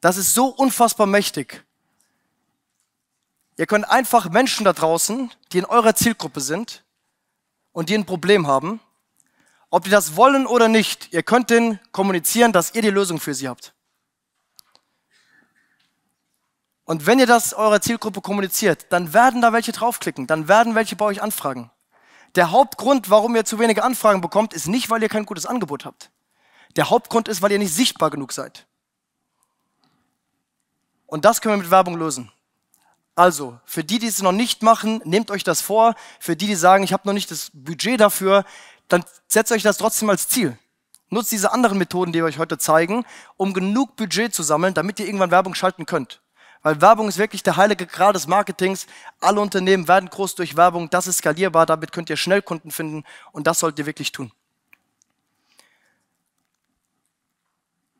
Das ist so unfassbar mächtig. Ihr könnt einfach Menschen da draußen, die in eurer Zielgruppe sind und die ein Problem haben, ob die das wollen oder nicht, ihr könnt denen kommunizieren, dass ihr die Lösung für sie habt. Und wenn ihr das eurer Zielgruppe kommuniziert, dann werden da welche draufklicken, dann werden welche bei euch anfragen. Der Hauptgrund, warum ihr zu wenige Anfragen bekommt, ist nicht, weil ihr kein gutes Angebot habt. Der Hauptgrund ist, weil ihr nicht sichtbar genug seid. Und das können wir mit Werbung lösen. Also, für die, die es noch nicht machen, nehmt euch das vor. Für die, die sagen, ich habe noch nicht das Budget dafür, dann setzt euch das trotzdem als Ziel. Nutzt diese anderen Methoden, die wir euch heute zeigen, um genug Budget zu sammeln, damit ihr irgendwann Werbung schalten könnt. Weil Werbung ist wirklich der heilige Gral des Marketings. Alle Unternehmen werden groß durch Werbung. Das ist skalierbar. Damit könnt ihr schnell Kunden finden. Und das sollt ihr wirklich tun.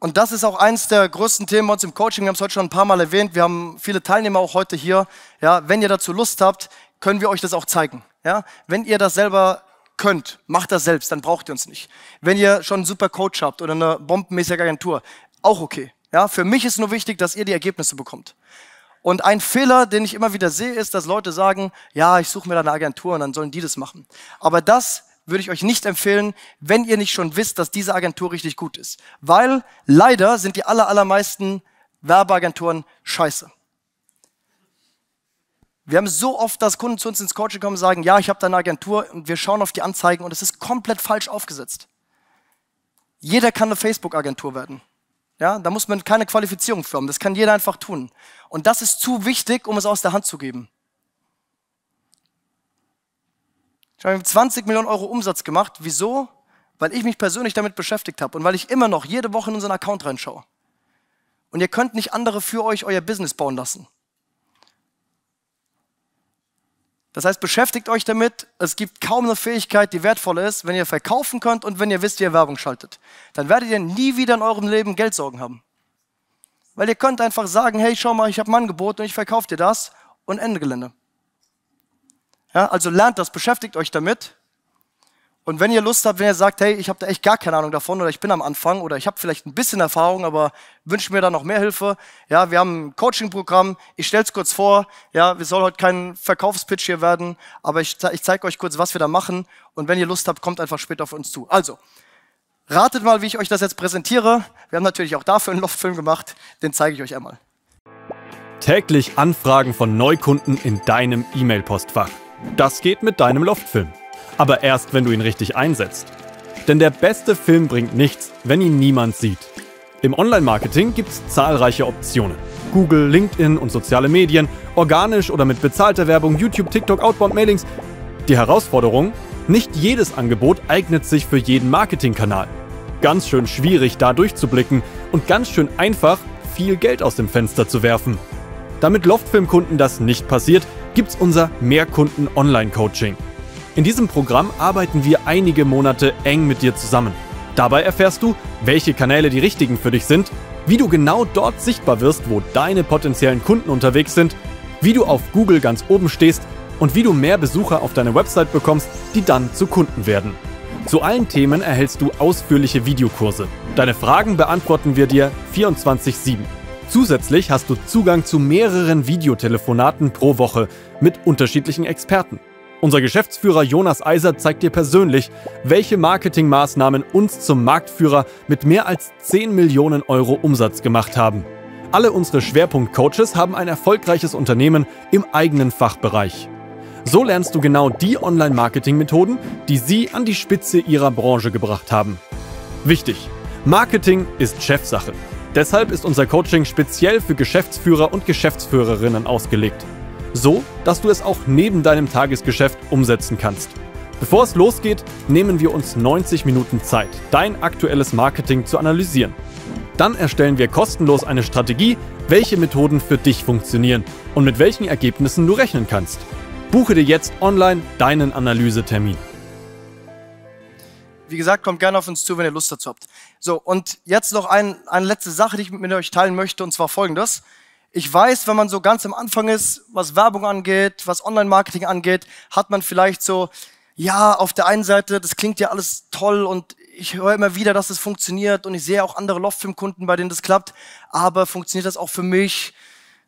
Und das ist auch eines der größten Themen bei uns im Coaching. Wir haben es heute schon ein paar Mal erwähnt. Wir haben viele Teilnehmer auch heute hier. Ja, wenn ihr dazu Lust habt, können wir euch das auch zeigen. Ja, wenn ihr das selber könnt, macht das selbst, dann braucht ihr uns nicht. Wenn ihr schon einen super Coach habt oder eine bombenmäßige Agentur, auch okay. Ja, für mich ist nur wichtig, dass ihr die Ergebnisse bekommt. Und ein Fehler, den ich immer wieder sehe, ist, dass Leute sagen, ja, ich suche mir da eine Agentur und dann sollen die das machen. Aber das würde ich euch nicht empfehlen, wenn ihr nicht schon wisst, dass diese Agentur richtig gut ist. Weil leider sind die aller, allermeisten Werbeagenturen scheiße. Wir haben so oft, dass Kunden zu uns ins Coaching kommen und sagen, ja, ich habe da eine Agentur und wir schauen auf die Anzeigen und es ist komplett falsch aufgesetzt. Jeder kann eine Facebook-Agentur werden. Ja, da muss man keine Qualifizierung für Das kann jeder einfach tun. Und das ist zu wichtig, um es aus der Hand zu geben. Ich habe 20 Millionen Euro Umsatz gemacht. Wieso? Weil ich mich persönlich damit beschäftigt habe und weil ich immer noch jede Woche in unseren Account reinschaue. Und ihr könnt nicht andere für euch euer Business bauen lassen. Das heißt, beschäftigt euch damit. Es gibt kaum eine Fähigkeit, die wertvoll ist, wenn ihr verkaufen könnt und wenn ihr wisst, wie ihr Werbung schaltet. Dann werdet ihr nie wieder in eurem Leben Geldsorgen haben. Weil ihr könnt einfach sagen, hey, schau mal, ich habe ein Angebot und ich verkaufe dir das und Ende Gelände. Ja, also lernt das, beschäftigt euch damit. Und wenn ihr Lust habt, wenn ihr sagt, hey, ich habe da echt gar keine Ahnung davon oder ich bin am Anfang oder ich habe vielleicht ein bisschen Erfahrung, aber wünsche mir da noch mehr Hilfe. Ja, wir haben ein Coaching-Programm. Ich stelle es kurz vor. Ja, wir soll heute kein Verkaufspitch hier werden, aber ich, ich zeige euch kurz, was wir da machen. Und wenn ihr Lust habt, kommt einfach später auf uns zu. Also, ratet mal, wie ich euch das jetzt präsentiere. Wir haben natürlich auch dafür einen Loftfilm gemacht. Den zeige ich euch einmal. Täglich Anfragen von Neukunden in deinem E-Mail-Postfach. Das geht mit deinem Loftfilm. Aber erst, wenn du ihn richtig einsetzt. Denn der beste Film bringt nichts, wenn ihn niemand sieht. Im Online-Marketing gibt es zahlreiche Optionen. Google, LinkedIn und soziale Medien, organisch oder mit bezahlter Werbung, YouTube, TikTok, Outbound-Mailings. Die Herausforderung? Nicht jedes Angebot eignet sich für jeden Marketingkanal. Ganz schön schwierig, da durchzublicken und ganz schön einfach, viel Geld aus dem Fenster zu werfen. Damit Loftfilmkunden das nicht passiert, gibt es unser Mehrkunden Online Coaching. In diesem Programm arbeiten wir einige Monate eng mit dir zusammen. Dabei erfährst du, welche Kanäle die richtigen für dich sind, wie du genau dort sichtbar wirst, wo deine potenziellen Kunden unterwegs sind, wie du auf Google ganz oben stehst und wie du mehr Besucher auf deine Website bekommst, die dann zu Kunden werden. Zu allen Themen erhältst du ausführliche Videokurse. Deine Fragen beantworten wir dir 24/7. Zusätzlich hast du Zugang zu mehreren Videotelefonaten pro Woche mit unterschiedlichen Experten. Unser Geschäftsführer Jonas Eiser zeigt dir persönlich, welche Marketingmaßnahmen uns zum Marktführer mit mehr als 10 Millionen Euro Umsatz gemacht haben. Alle unsere Schwerpunkt-Coaches haben ein erfolgreiches Unternehmen im eigenen Fachbereich. So lernst du genau die Online-Marketing-Methoden, die sie an die Spitze ihrer Branche gebracht haben. Wichtig, Marketing ist Chefsache. Deshalb ist unser Coaching speziell für Geschäftsführer und Geschäftsführerinnen ausgelegt. So, dass du es auch neben deinem Tagesgeschäft umsetzen kannst. Bevor es losgeht, nehmen wir uns 90 Minuten Zeit, dein aktuelles Marketing zu analysieren. Dann erstellen wir kostenlos eine Strategie, welche Methoden für dich funktionieren und mit welchen Ergebnissen du rechnen kannst. Buche dir jetzt online deinen Analysetermin wie gesagt, kommt gerne auf uns zu, wenn ihr Lust dazu habt. So, und jetzt noch ein, eine letzte Sache, die ich mit euch teilen möchte, und zwar folgendes. Ich weiß, wenn man so ganz am Anfang ist, was Werbung angeht, was Online-Marketing angeht, hat man vielleicht so, ja, auf der einen Seite, das klingt ja alles toll und ich höre immer wieder, dass es das funktioniert und ich sehe auch andere Loftfilm-Kunden, bei denen das klappt, aber funktioniert das auch für mich?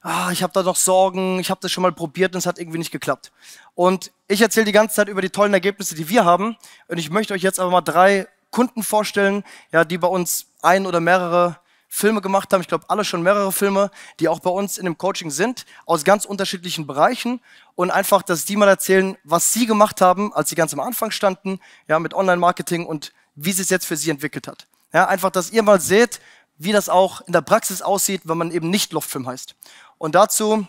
ah, ich habe da noch Sorgen, ich habe das schon mal probiert und es hat irgendwie nicht geklappt. Und ich erzähle die ganze Zeit über die tollen Ergebnisse, die wir haben. Und ich möchte euch jetzt aber mal drei Kunden vorstellen, ja, die bei uns ein oder mehrere Filme gemacht haben. Ich glaube, alle schon mehrere Filme, die auch bei uns in dem Coaching sind, aus ganz unterschiedlichen Bereichen. Und einfach, dass die mal erzählen, was sie gemacht haben, als sie ganz am Anfang standen, ja, mit Online-Marketing und wie es jetzt für sie entwickelt hat. Ja, einfach, dass ihr mal seht, wie das auch in der Praxis aussieht, wenn man eben nicht Loftfilm heißt. Und dazu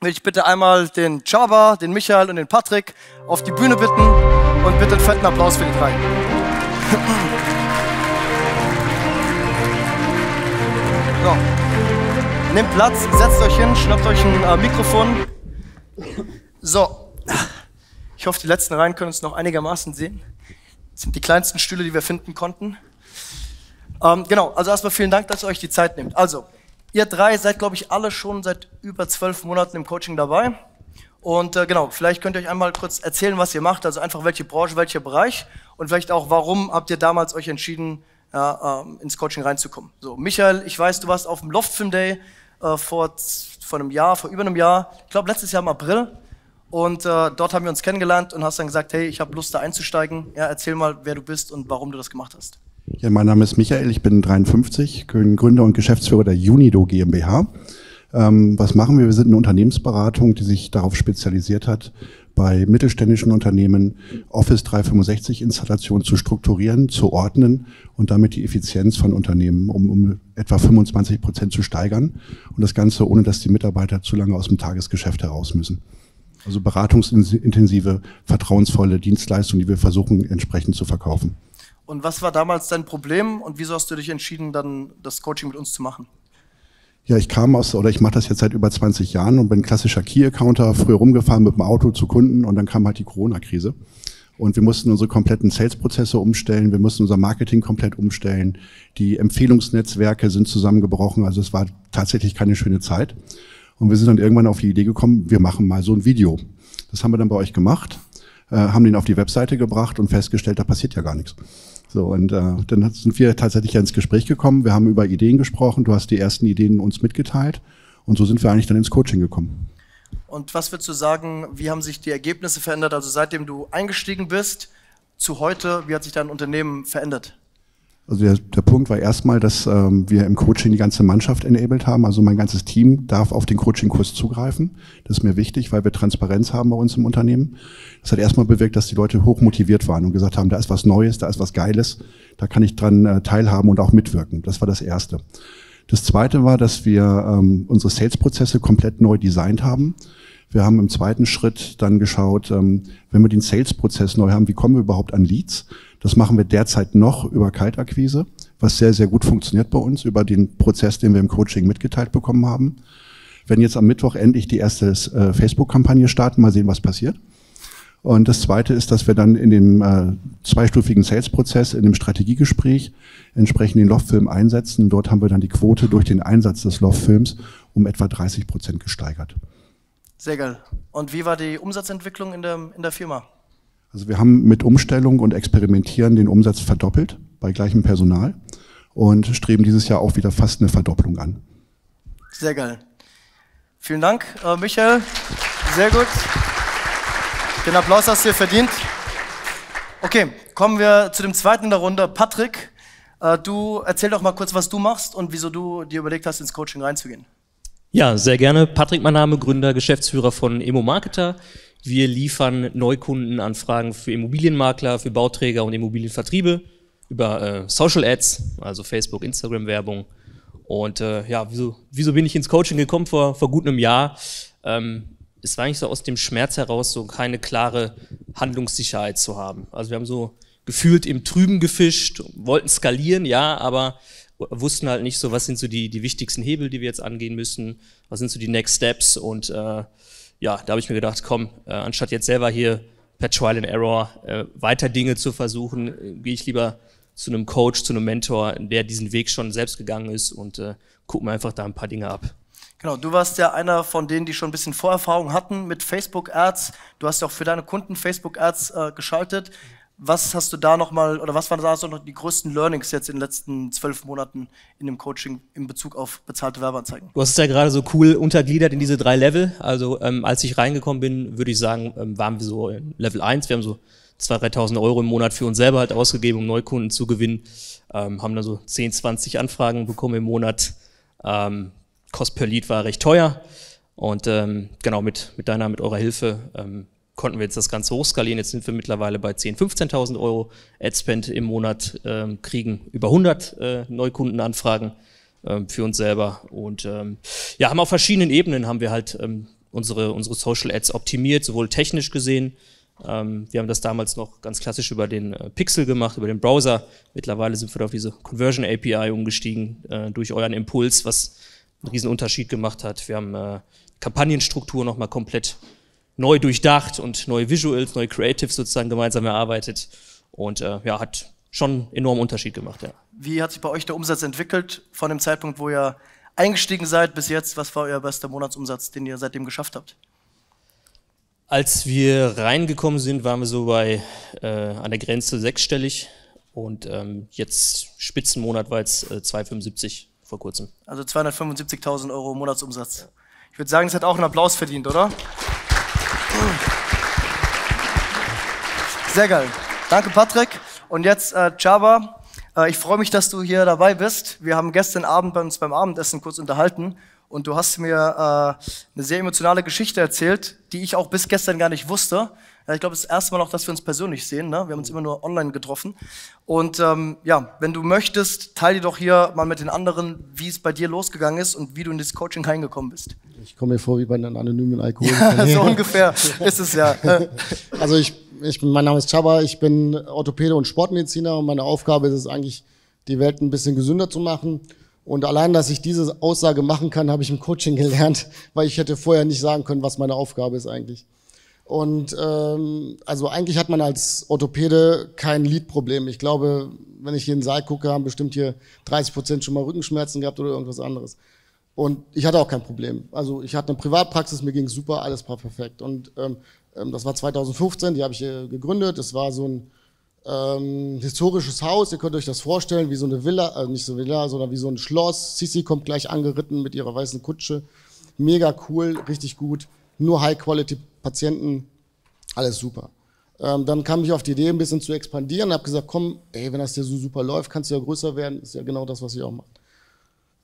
will ich bitte einmal den Chaba, den Michael und den Patrick auf die Bühne bitten und bitte einen fetten Applaus für die drei. <laughs> So. Nehmt Platz, setzt euch hin, schnappt euch ein äh, Mikrofon. So. Ich hoffe, die letzten Reihen können uns noch einigermaßen sehen. Das sind die kleinsten Stühle, die wir finden konnten. Ähm, genau, also erstmal vielen Dank, dass ihr euch die Zeit nehmt. Also, Ihr drei seid, glaube ich, alle schon seit über zwölf Monaten im Coaching dabei. Und äh, genau, vielleicht könnt ihr euch einmal kurz erzählen, was ihr macht, also einfach welche Branche, welcher Bereich und vielleicht auch, warum habt ihr damals euch entschieden, ja, ähm, ins Coaching reinzukommen. So, Michael, ich weiß, du warst auf dem Loft Film Day äh, vor, vor einem Jahr, vor über einem Jahr, ich glaube letztes Jahr im April. Und äh, dort haben wir uns kennengelernt und hast dann gesagt, hey, ich habe Lust da einzusteigen. Ja, erzähl mal, wer du bist und warum du das gemacht hast. Ja, mein Name ist Michael, ich bin 53, Gründer und Geschäftsführer der Unido GmbH. Ähm, was machen wir? Wir sind eine Unternehmensberatung, die sich darauf spezialisiert hat, bei mittelständischen Unternehmen Office 365 Installationen zu strukturieren, zu ordnen und damit die Effizienz von Unternehmen um, um etwa 25 Prozent zu steigern. Und das Ganze, ohne dass die Mitarbeiter zu lange aus dem Tagesgeschäft heraus müssen. Also beratungsintensive, vertrauensvolle Dienstleistungen, die wir versuchen entsprechend zu verkaufen. Und was war damals dein Problem und wieso hast du dich entschieden, dann das Coaching mit uns zu machen? Ja, ich kam aus, oder ich mache das jetzt seit über 20 Jahren und bin klassischer Key-Accounter, früher rumgefahren mit dem Auto zu Kunden und dann kam halt die Corona-Krise. Und wir mussten unsere kompletten Sales-Prozesse umstellen, wir mussten unser Marketing komplett umstellen. Die Empfehlungsnetzwerke sind zusammengebrochen, also es war tatsächlich keine schöne Zeit. Und wir sind dann irgendwann auf die Idee gekommen, wir machen mal so ein Video. Das haben wir dann bei euch gemacht, äh, haben den auf die Webseite gebracht und festgestellt, da passiert ja gar nichts. So, und äh, dann sind wir tatsächlich ins Gespräch gekommen. Wir haben über Ideen gesprochen. Du hast die ersten Ideen uns mitgeteilt. Und so sind wir eigentlich dann ins Coaching gekommen. Und was würdest du sagen, wie haben sich die Ergebnisse verändert? Also seitdem du eingestiegen bist zu heute, wie hat sich dein Unternehmen verändert? Also der, der Punkt war erstmal, dass ähm, wir im Coaching die ganze Mannschaft enabled haben. Also mein ganzes Team darf auf den Coaching-Kurs zugreifen. Das ist mir wichtig, weil wir Transparenz haben bei uns im Unternehmen. Das hat erstmal bewirkt, dass die Leute hoch motiviert waren und gesagt haben, da ist was Neues, da ist was Geiles, da kann ich dran äh, teilhaben und auch mitwirken. Das war das Erste. Das Zweite war, dass wir ähm, unsere Sales-Prozesse komplett neu designt haben. Wir haben im zweiten Schritt dann geschaut, ähm, wenn wir den Sales-Prozess neu haben, wie kommen wir überhaupt an Leads? Das machen wir derzeit noch über Kaltakquise, was sehr, sehr gut funktioniert bei uns, über den Prozess, den wir im Coaching mitgeteilt bekommen haben. Wenn jetzt am Mittwoch endlich die erste äh, Facebook-Kampagne starten, mal sehen, was passiert. Und das Zweite ist, dass wir dann in dem äh, zweistufigen Sales-Prozess, in dem Strategiegespräch, entsprechend den Loftfilm einsetzen. Dort haben wir dann die Quote durch den Einsatz des Loftfilms um etwa 30 Prozent gesteigert. Sehr geil. Und wie war die Umsatzentwicklung in der, in der Firma? Also wir haben mit Umstellung und Experimentieren den Umsatz verdoppelt bei gleichem Personal und streben dieses Jahr auch wieder fast eine Verdopplung an. Sehr geil. Vielen Dank, äh, Michael. Sehr gut. Den Applaus hast du dir verdient. Okay, kommen wir zu dem zweiten in der Runde. Patrick, äh, du erzähl doch mal kurz, was du machst und wieso du dir überlegt hast, ins Coaching reinzugehen. Ja, sehr gerne. Patrick, mein Name, Gründer, Geschäftsführer von Emo Marketer. Wir liefern Neukundenanfragen für Immobilienmakler, für Bauträger und Immobilienvertriebe über äh, Social Ads, also Facebook, Instagram Werbung. Und äh, ja, wieso, wieso bin ich ins Coaching gekommen vor, vor gut einem Jahr? Ähm, es war eigentlich so aus dem Schmerz heraus, so keine klare Handlungssicherheit zu haben. Also wir haben so gefühlt im Trüben gefischt, wollten skalieren, ja, aber wussten halt nicht so, was sind so die, die wichtigsten Hebel, die wir jetzt angehen müssen, was sind so die Next Steps und äh, ja, da habe ich mir gedacht, komm, äh, anstatt jetzt selber hier per Trial and Error äh, weiter Dinge zu versuchen, äh, gehe ich lieber zu einem Coach, zu einem Mentor, der diesen Weg schon selbst gegangen ist und äh, gucke mir einfach da ein paar Dinge ab. Genau, du warst ja einer von denen, die schon ein bisschen Vorerfahrung hatten mit Facebook Ads. Du hast ja auch für deine Kunden Facebook Ads äh, geschaltet. Was hast du da nochmal, oder was waren da noch die größten Learnings jetzt in den letzten zwölf Monaten in dem Coaching in Bezug auf bezahlte Werbeanzeigen? Du hast es ja gerade so cool untergliedert in diese drei Level. Also ähm, als ich reingekommen bin, würde ich sagen, ähm, waren wir so in Level 1. Wir haben so 2.000, 3.000 Euro im Monat für uns selber halt ausgegeben, um Neukunden zu gewinnen. Ähm, haben dann so 10, 20 Anfragen bekommen im Monat. Ähm, Kost per Lead war recht teuer. Und ähm, genau mit, mit deiner, mit eurer Hilfe ähm, konnten wir jetzt das Ganze hochskalieren. Jetzt sind wir mittlerweile bei 10.000, 15 15.000 Euro Adspend im Monat, ähm, kriegen über 100 äh, Neukundenanfragen ähm, für uns selber. Und ähm, ja, haben auf verschiedenen Ebenen haben wir halt ähm, unsere, unsere Social Ads optimiert, sowohl technisch gesehen, Ähm, wir haben das damals noch ganz klassisch über den äh, Pixel gemacht, über den Browser. Mittlerweile sind wir auf diese Conversion API umgestiegen äh, durch euren Impuls, was einen riesen Unterschied gemacht hat. Wir haben äh, Kampagnenstruktur nochmal komplett neu durchdacht und neue Visuals, neue Creatives sozusagen gemeinsam erarbeitet. Und äh, ja, hat schon enormen Unterschied gemacht. Ja. Wie hat sich bei euch der Umsatz entwickelt von dem Zeitpunkt, wo ihr eingestiegen seid bis jetzt? Was war euer bester Monatsumsatz, den ihr seitdem geschafft habt? Als wir reingekommen sind, waren wir so bei äh, an der Grenze sechsstellig und ähm, jetzt Spitzenmonat war jetzt äh, 275 vor kurzem. Also 275.000 Euro Monatsumsatz. Ich würde sagen, es hat auch einen Applaus verdient, oder? Sehr geil. Danke, Patrick. Und jetzt, äh, Chaba, äh, ich freue mich, dass du hier dabei bist. Wir haben gestern Abend bei uns beim Abendessen kurz unterhalten und du hast mir äh, eine sehr emotionale Geschichte erzählt, die ich auch bis gestern gar nicht wusste. Ja, ich glaube, das erste Mal auch, dass wir uns persönlich sehen. Ne? Wir haben uns immer nur online getroffen. Und ähm, ja, wenn du möchtest, teile dir doch hier mal mit den anderen, wie es bei dir losgegangen ist und wie du in das Coaching reingekommen bist. Ich komme mir vor wie bei einem anonymen Alkoholikern. Ja, <laughs> so ungefähr ist es ja. <laughs> also ich, ich bin, mein Name ist Chaba, ich bin Orthopäde und Sportmediziner und meine Aufgabe ist es eigentlich, die Welt ein bisschen gesünder zu machen. Und allein, dass ich diese Aussage machen kann, habe ich im Coaching gelernt, weil ich hätte vorher nicht sagen können, was meine Aufgabe ist eigentlich. Und ähm, also eigentlich hat man als Orthopäde kein Lidproblem. Ich glaube, wenn ich hier in den Saal gucke, haben bestimmt hier 30 Prozent schon mal Rückenschmerzen gehabt oder irgendwas anderes. Und ich hatte auch kein Problem. Also ich hatte eine Privatpraxis, mir ging super, alles war perfekt. Und ähm, ähm das war 2015, die habe ich hier gegründet. Das war so ein ähm, historisches Haus. Ihr könnt euch das vorstellen wie so eine Villa, äh, nicht so eine Villa, sondern wie so ein Schloss. Sissi kommt gleich angeritten mit ihrer weißen Kutsche. Mega cool, richtig gut. Nur High-Quality Patienten, alles super. Ähm, dann kam ich auf die Idee, ein bisschen zu expandieren, habe gesagt, komm, ey, wenn das dir so super läuft, kannst du ja größer werden, ist ja genau das, was ich auch mache.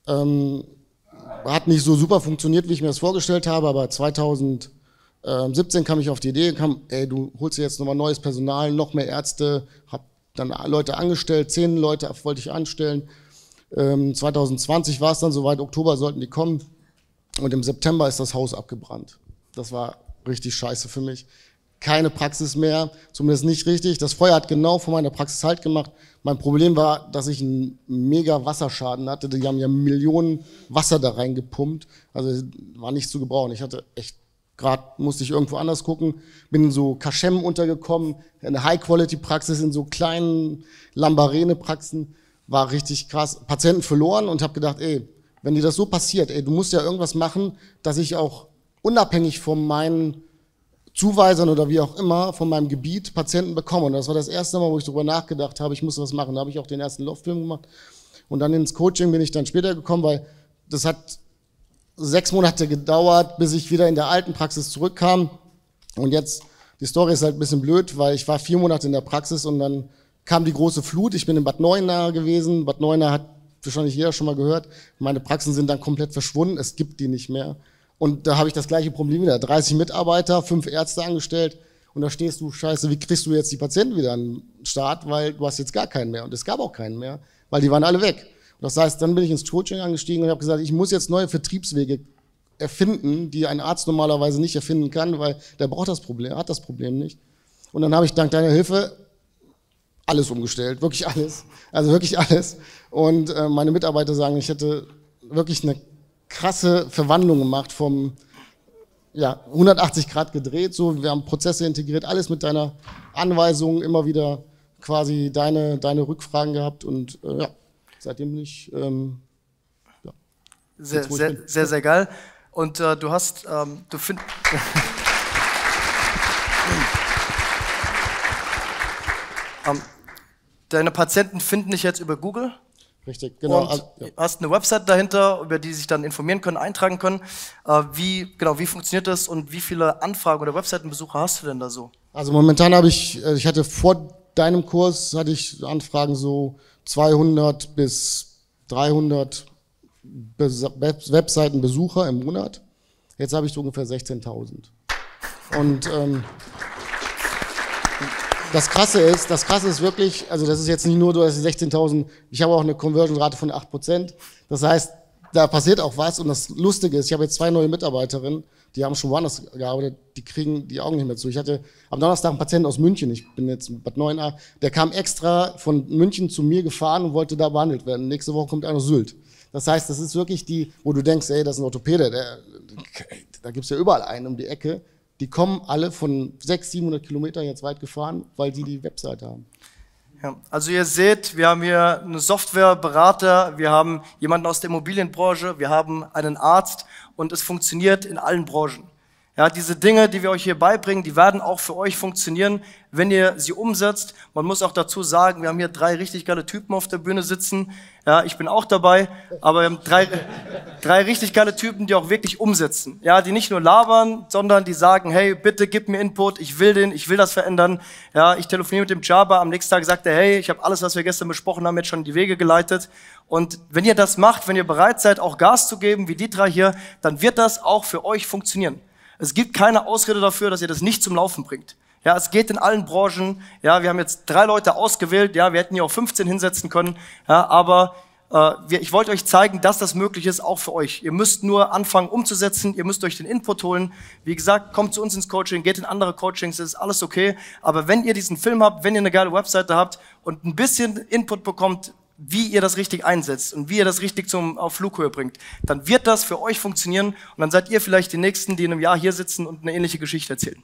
Ähm, hat nicht so super funktioniert, wie ich mir das vorgestellt habe, aber 2017 kam ich auf die Idee, kam, ey, du holst dir jetzt nochmal neues Personal, noch mehr Ärzte, hab dann Leute angestellt, zehn Leute wollte ich anstellen. 2020 war es dann soweit, Oktober sollten die kommen und im September ist das Haus abgebrannt. Das war richtig scheiße für mich. Keine Praxis mehr, zumindest nicht richtig. Das Feuer hat genau vor meiner Praxis halt gemacht. Mein Problem war, dass ich einen mega Wasserschaden hatte. Die haben ja Millionen Wasser da reingepumpt. Also war nicht zu gebrauchen. Ich hatte echt, gerade musste ich irgendwo anders gucken. Bin in so Kaschem untergekommen, eine High-Quality-Praxis, in so kleinen Lambarene-Praxen. War richtig krass. Patienten verloren und habe gedacht, ey, wenn dir das so passiert, ey, du musst ja irgendwas machen, dass ich auch unabhängig von meinen Zuweisern oder wie auch immer von meinem Gebiet Patienten bekomme. Und das war das erste Mal, wo ich darüber nachgedacht habe, ich muss was machen. Da habe ich auch den ersten Loftfilm gemacht. Und dann ins Coaching bin ich dann später gekommen, weil das hat sechs Monate gedauert, bis ich wieder in der alten Praxis zurückkam. Und jetzt, die Story ist halt ein bisschen blöd, weil ich war vier Monate in der Praxis und dann kam die große Flut. Ich bin in Bad Neuenahr gewesen. Bad Neuenahr hat wahrscheinlich jeder schon mal gehört. Meine Praxen sind dann komplett verschwunden. Es gibt die nicht mehr. Und da habe ich das gleiche Problem wieder. 30 Mitarbeiter, fünf Ärzte angestellt. Und da stehst du, scheiße, wie kriegst du jetzt die Patienten wieder an den Start, weil du hast jetzt gar keinen mehr. Und es gab auch keinen mehr, weil die waren alle weg. Und das heißt, dann bin ich ins Coaching angestiegen und habe gesagt, ich muss jetzt neue Vertriebswege erfinden, die ein Arzt normalerweise nicht erfinden kann, weil der braucht das Problem, hat das Problem nicht. Und dann habe ich dank deiner Hilfe alles umgestellt, wirklich alles. Also wirklich alles. Und äh, meine Mitarbeiter sagen, ich hätte wirklich eine krasse Verwandlung gemacht vom ja, 180 Grad gedreht, so wir haben Prozesse integriert, alles mit deiner Anweisung, immer wieder quasi deine, deine Rückfragen gehabt und äh, ja, seitdem bin ich ähm, ja, sehr, sehr, ich sehr, sehr, geil. Und äh, du hast, ähm, du findest. <laughs> ähm, deine Patienten finden dich jetzt über Google? Richtig, genau. Und also, ja. hast eine Website dahinter, über die Sie sich dann informieren können, eintragen können. Äh, wie, genau, wie funktioniert das und wie viele Anfragen oder Webseitenbesucher hast du denn da so? Also momentan habe ich, äh, ich hatte vor deinem Kurs, hatte ich Anfragen so 200 bis 300 Webseitenbesucher im Monat. Jetzt habe ich so ungefähr 16.000. Und ähm, das Krasse ist, das Krasse ist wirklich, also das ist jetzt nicht nur, du hast 16.000, ich habe auch eine Conversion-Rate von 8%. Das heißt, da passiert auch was. Und das Lustige ist, ich habe jetzt zwei neue Mitarbeiterinnen, die haben schon woanders gearbeitet, die kriegen die Augen nicht mehr zu. Ich hatte am Donnerstag einen Patienten aus München, ich bin jetzt in Bad 9a, der kam extra von München zu mir gefahren und wollte da behandelt werden. Nächste Woche kommt einer Sylt. Das heißt, das ist wirklich die, wo du denkst, ey, das ist ein Orthopäde, der, da gibt's ja überall einen um die Ecke. Die kommen alle von 600, 700 Kilometern jetzt weit gefahren, weil sie die Webseite haben. Ja, also ihr seht, wir haben hier einen Softwareberater, wir haben jemanden aus der Immobilienbranche, wir haben einen Arzt und es funktioniert in allen Branchen. Ja, diese Dinge, die wir euch hier beibringen, die werden auch für euch funktionieren, wenn ihr sie umsetzt. Man muss auch dazu sagen, wir haben hier drei richtig geile Typen auf der Bühne sitzen. Ja, ich bin auch dabei, aber wir haben drei, drei richtig geile Typen, die auch wirklich umsetzen. Ja, die nicht nur labern, sondern die sagen, hey, bitte gib mir Input, ich will den, ich will das verändern. Ja, ich telefoniere mit dem Java, am nächsten Tag sagt er, hey, ich habe alles, was wir gestern besprochen haben, jetzt schon in die Wege geleitet. Und wenn ihr das macht, wenn ihr bereit seid, auch Gas zu geben, wie die drei hier, dann wird das auch für euch funktionieren. Es gibt keine Ausrede dafür, dass ihr das nicht zum Laufen bringt. Ja, es geht in allen Branchen. Ja, wir haben jetzt drei Leute ausgewählt. Ja, wir hätten hier auch 15 hinsetzen können. Ja, aber äh, wir, ich wollte euch zeigen, dass das möglich ist, auch für euch. Ihr müsst nur anfangen umzusetzen. Ihr müsst euch den Input holen. Wie gesagt, kommt zu uns ins Coaching, geht in andere Coachings, ist alles okay. Aber wenn ihr diesen Film habt, wenn ihr eine geile Webseite habt und ein bisschen Input bekommt, wie ihr das richtig einsetzt und wie ihr das richtig zum, auf Flughöhe bringt, dann wird das für euch funktionieren und dann seid ihr vielleicht die Nächsten, die in einem Jahr hier sitzen und eine ähnliche Geschichte erzählen.